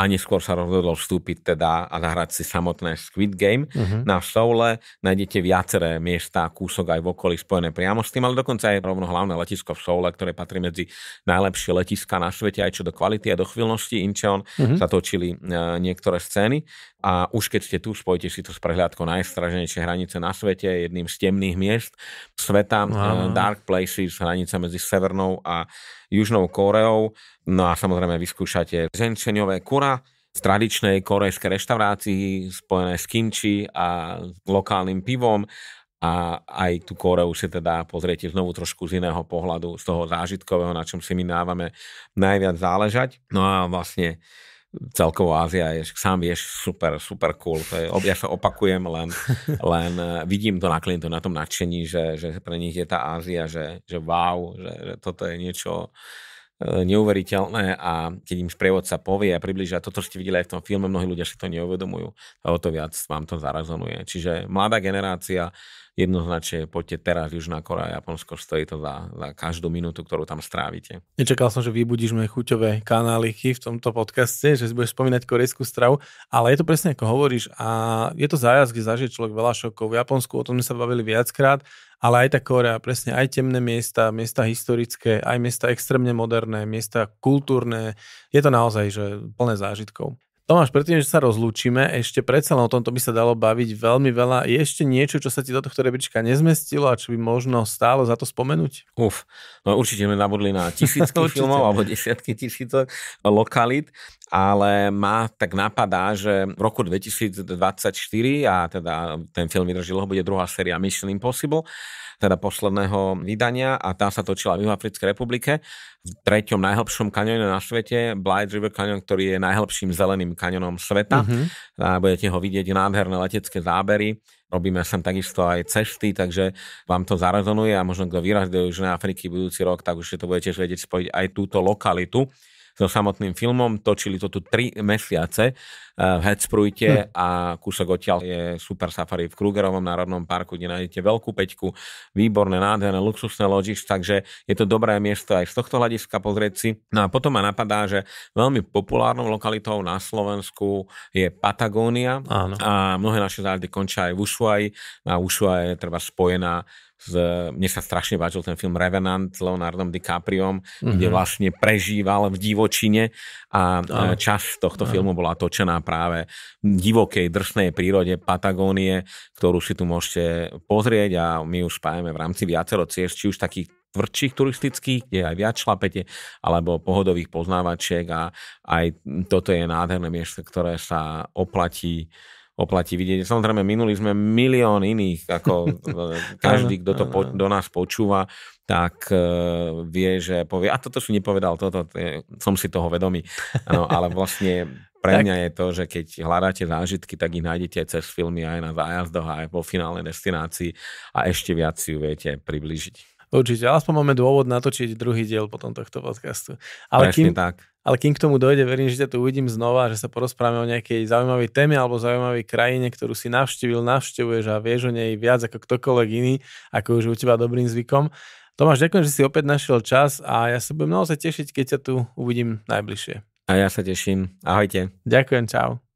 a neskôr sa rozhodol vstúpiť teda a zahrať si samotné Squid Game. Uh-huh. Na Soule nájdete viaceré miesta, kúsok aj v okolí spojené priamo s tým, ale dokonca aj rovno hlavné letisko v Soule, ktoré patrí medzi najlepšie letiska na svete aj čo do kvality a do chvíľnosti. Incheon uh-huh. sa točili e, niektoré scény a už keď ste tu, spojte si to s prehľadkou najstraženejšie hranice na svete, jedným z temných miest sveta, uh-huh. Dark Places, hranica medzi severnou a Južnou Kóreou. No a samozrejme vyskúšate ženčeňové kura z tradičnej korejskej reštaurácii spojené s kimči a lokálnym pivom a aj tú Koreu si teda pozriete znovu trošku z iného pohľadu, z toho zážitkového, na čom si my dávame najviac záležať. No a vlastne celkovo Ázia je, sám vieš, super, super cool. To je, ja sa opakujem, len, len eh, vidím to na klientu, na tom nadšení, že, že pre nich je tá Ázia, že, že wow, že, že toto je niečo eh, neuveriteľné a keď im sprievodca povie a približia, čo ste videli aj v tom filme, mnohí ľudia si to neuvedomujú a o to viac vám to zarazonuje. Čiže mladá generácia jednoznačne poďte teraz Južná Korea, Japonsko, stojí to za, za každú minútu, ktorú tam strávite. Nečakal som, že vybudíš moje chuťové kanáliky v tomto podcaste, že si budeš spomínať korejskú stravu, ale je to presne ako hovoríš a je to zájazd, kde zažije človek veľa šokov. V Japonsku o tom sme sa bavili viackrát, ale aj tá Korea, presne aj temné miesta, miesta historické, aj miesta extrémne moderné, miesta kultúrne. Je to naozaj že plné zážitkov. Tomáš, predtým, že sa rozlúčime, ešte predsa len o tomto by sa dalo baviť veľmi veľa. Je ešte niečo, čo sa ti do tohto rebríčka nezmestilo a čo by možno stálo za to spomenúť? Uf, no určite sme nabudli na tisícky filmov alebo desiatky tisícok lokalít ale ma tak napadá, že v roku 2024 a teda ten film vydrží dlho, bude druhá séria Mission Impossible, teda posledného vydania a tá sa točila v Juhoafrickej republike v treťom najhlbšom kanióne na svete, Blight River Canyon, ktorý je najhlbším zeleným kanionom sveta. Mm-hmm. A budete ho vidieť nádherné letecké zábery. Robíme sem takisto aj cesty, takže vám to zarezonuje a možno kto vyrazí do Južnej Afriky budúci rok, tak už to budete vedieť spojiť aj túto lokalitu so samotným filmom. Točili to tu 3 mesiace eh, v Hedsprujte hm. a kúsok odtiaľ je Super Safari v Krugerovom národnom parku, kde nájdete veľkú peťku, výborné, nádherné, luxusné ložiš, takže je to dobré miesto aj z tohto hľadiska pozrieť si. No a potom ma napadá, že veľmi populárnou lokalitou na Slovensku je Patagónia Áno. a mnohé naše zájazdy končia aj v Ushuaji. A Ushuaji je treba spojená z, mne sa strašne páčil ten film Revenant s Leonardom DiCapriom, mm-hmm. kde mhm. vlastne prežíval v divočine a e, no. čas tohto no. filmu bola točená práve v divokej, drsnej prírode Patagónie, ktorú si tu môžete pozrieť a my už spájame v rámci viacero ciest, či už takých tvrdších turistických, kde aj viac šlapete, alebo pohodových poznávačiek a aj toto je nádherné miesto, ktoré sa oplatí oplatí vidieť. Samozrejme, minuli sme milión iných, ako každý, kto to po, do nás počúva, tak uh, vie, že povie, a toto si nepovedal, toto, je, som si toho vedomý. No, ale vlastne pre mňa je to, že keď hľadáte zážitky, tak ich nájdete aj cez filmy, aj na zájazdoch, aj po finálnej destinácii a ešte viac si ju viete približiť. Určite, aspoň máme dôvod natočiť druhý diel potom tohto podcastu. Ale kým, tak. Ale kým k tomu dojde, verím, že ťa tu uvidím znova, že sa porozprávame o nejakej zaujímavej téme alebo zaujímavej krajine, ktorú si navštívil, navštevuješ a vieš o nej viac ako ktokoľvek iný, ako už u teba dobrým zvykom. Tomáš, ďakujem, že si opäť našiel čas a ja sa budem naozaj tešiť, keď ťa tu uvidím najbližšie. A ja sa teším. Ahojte. Ďakujem, čau.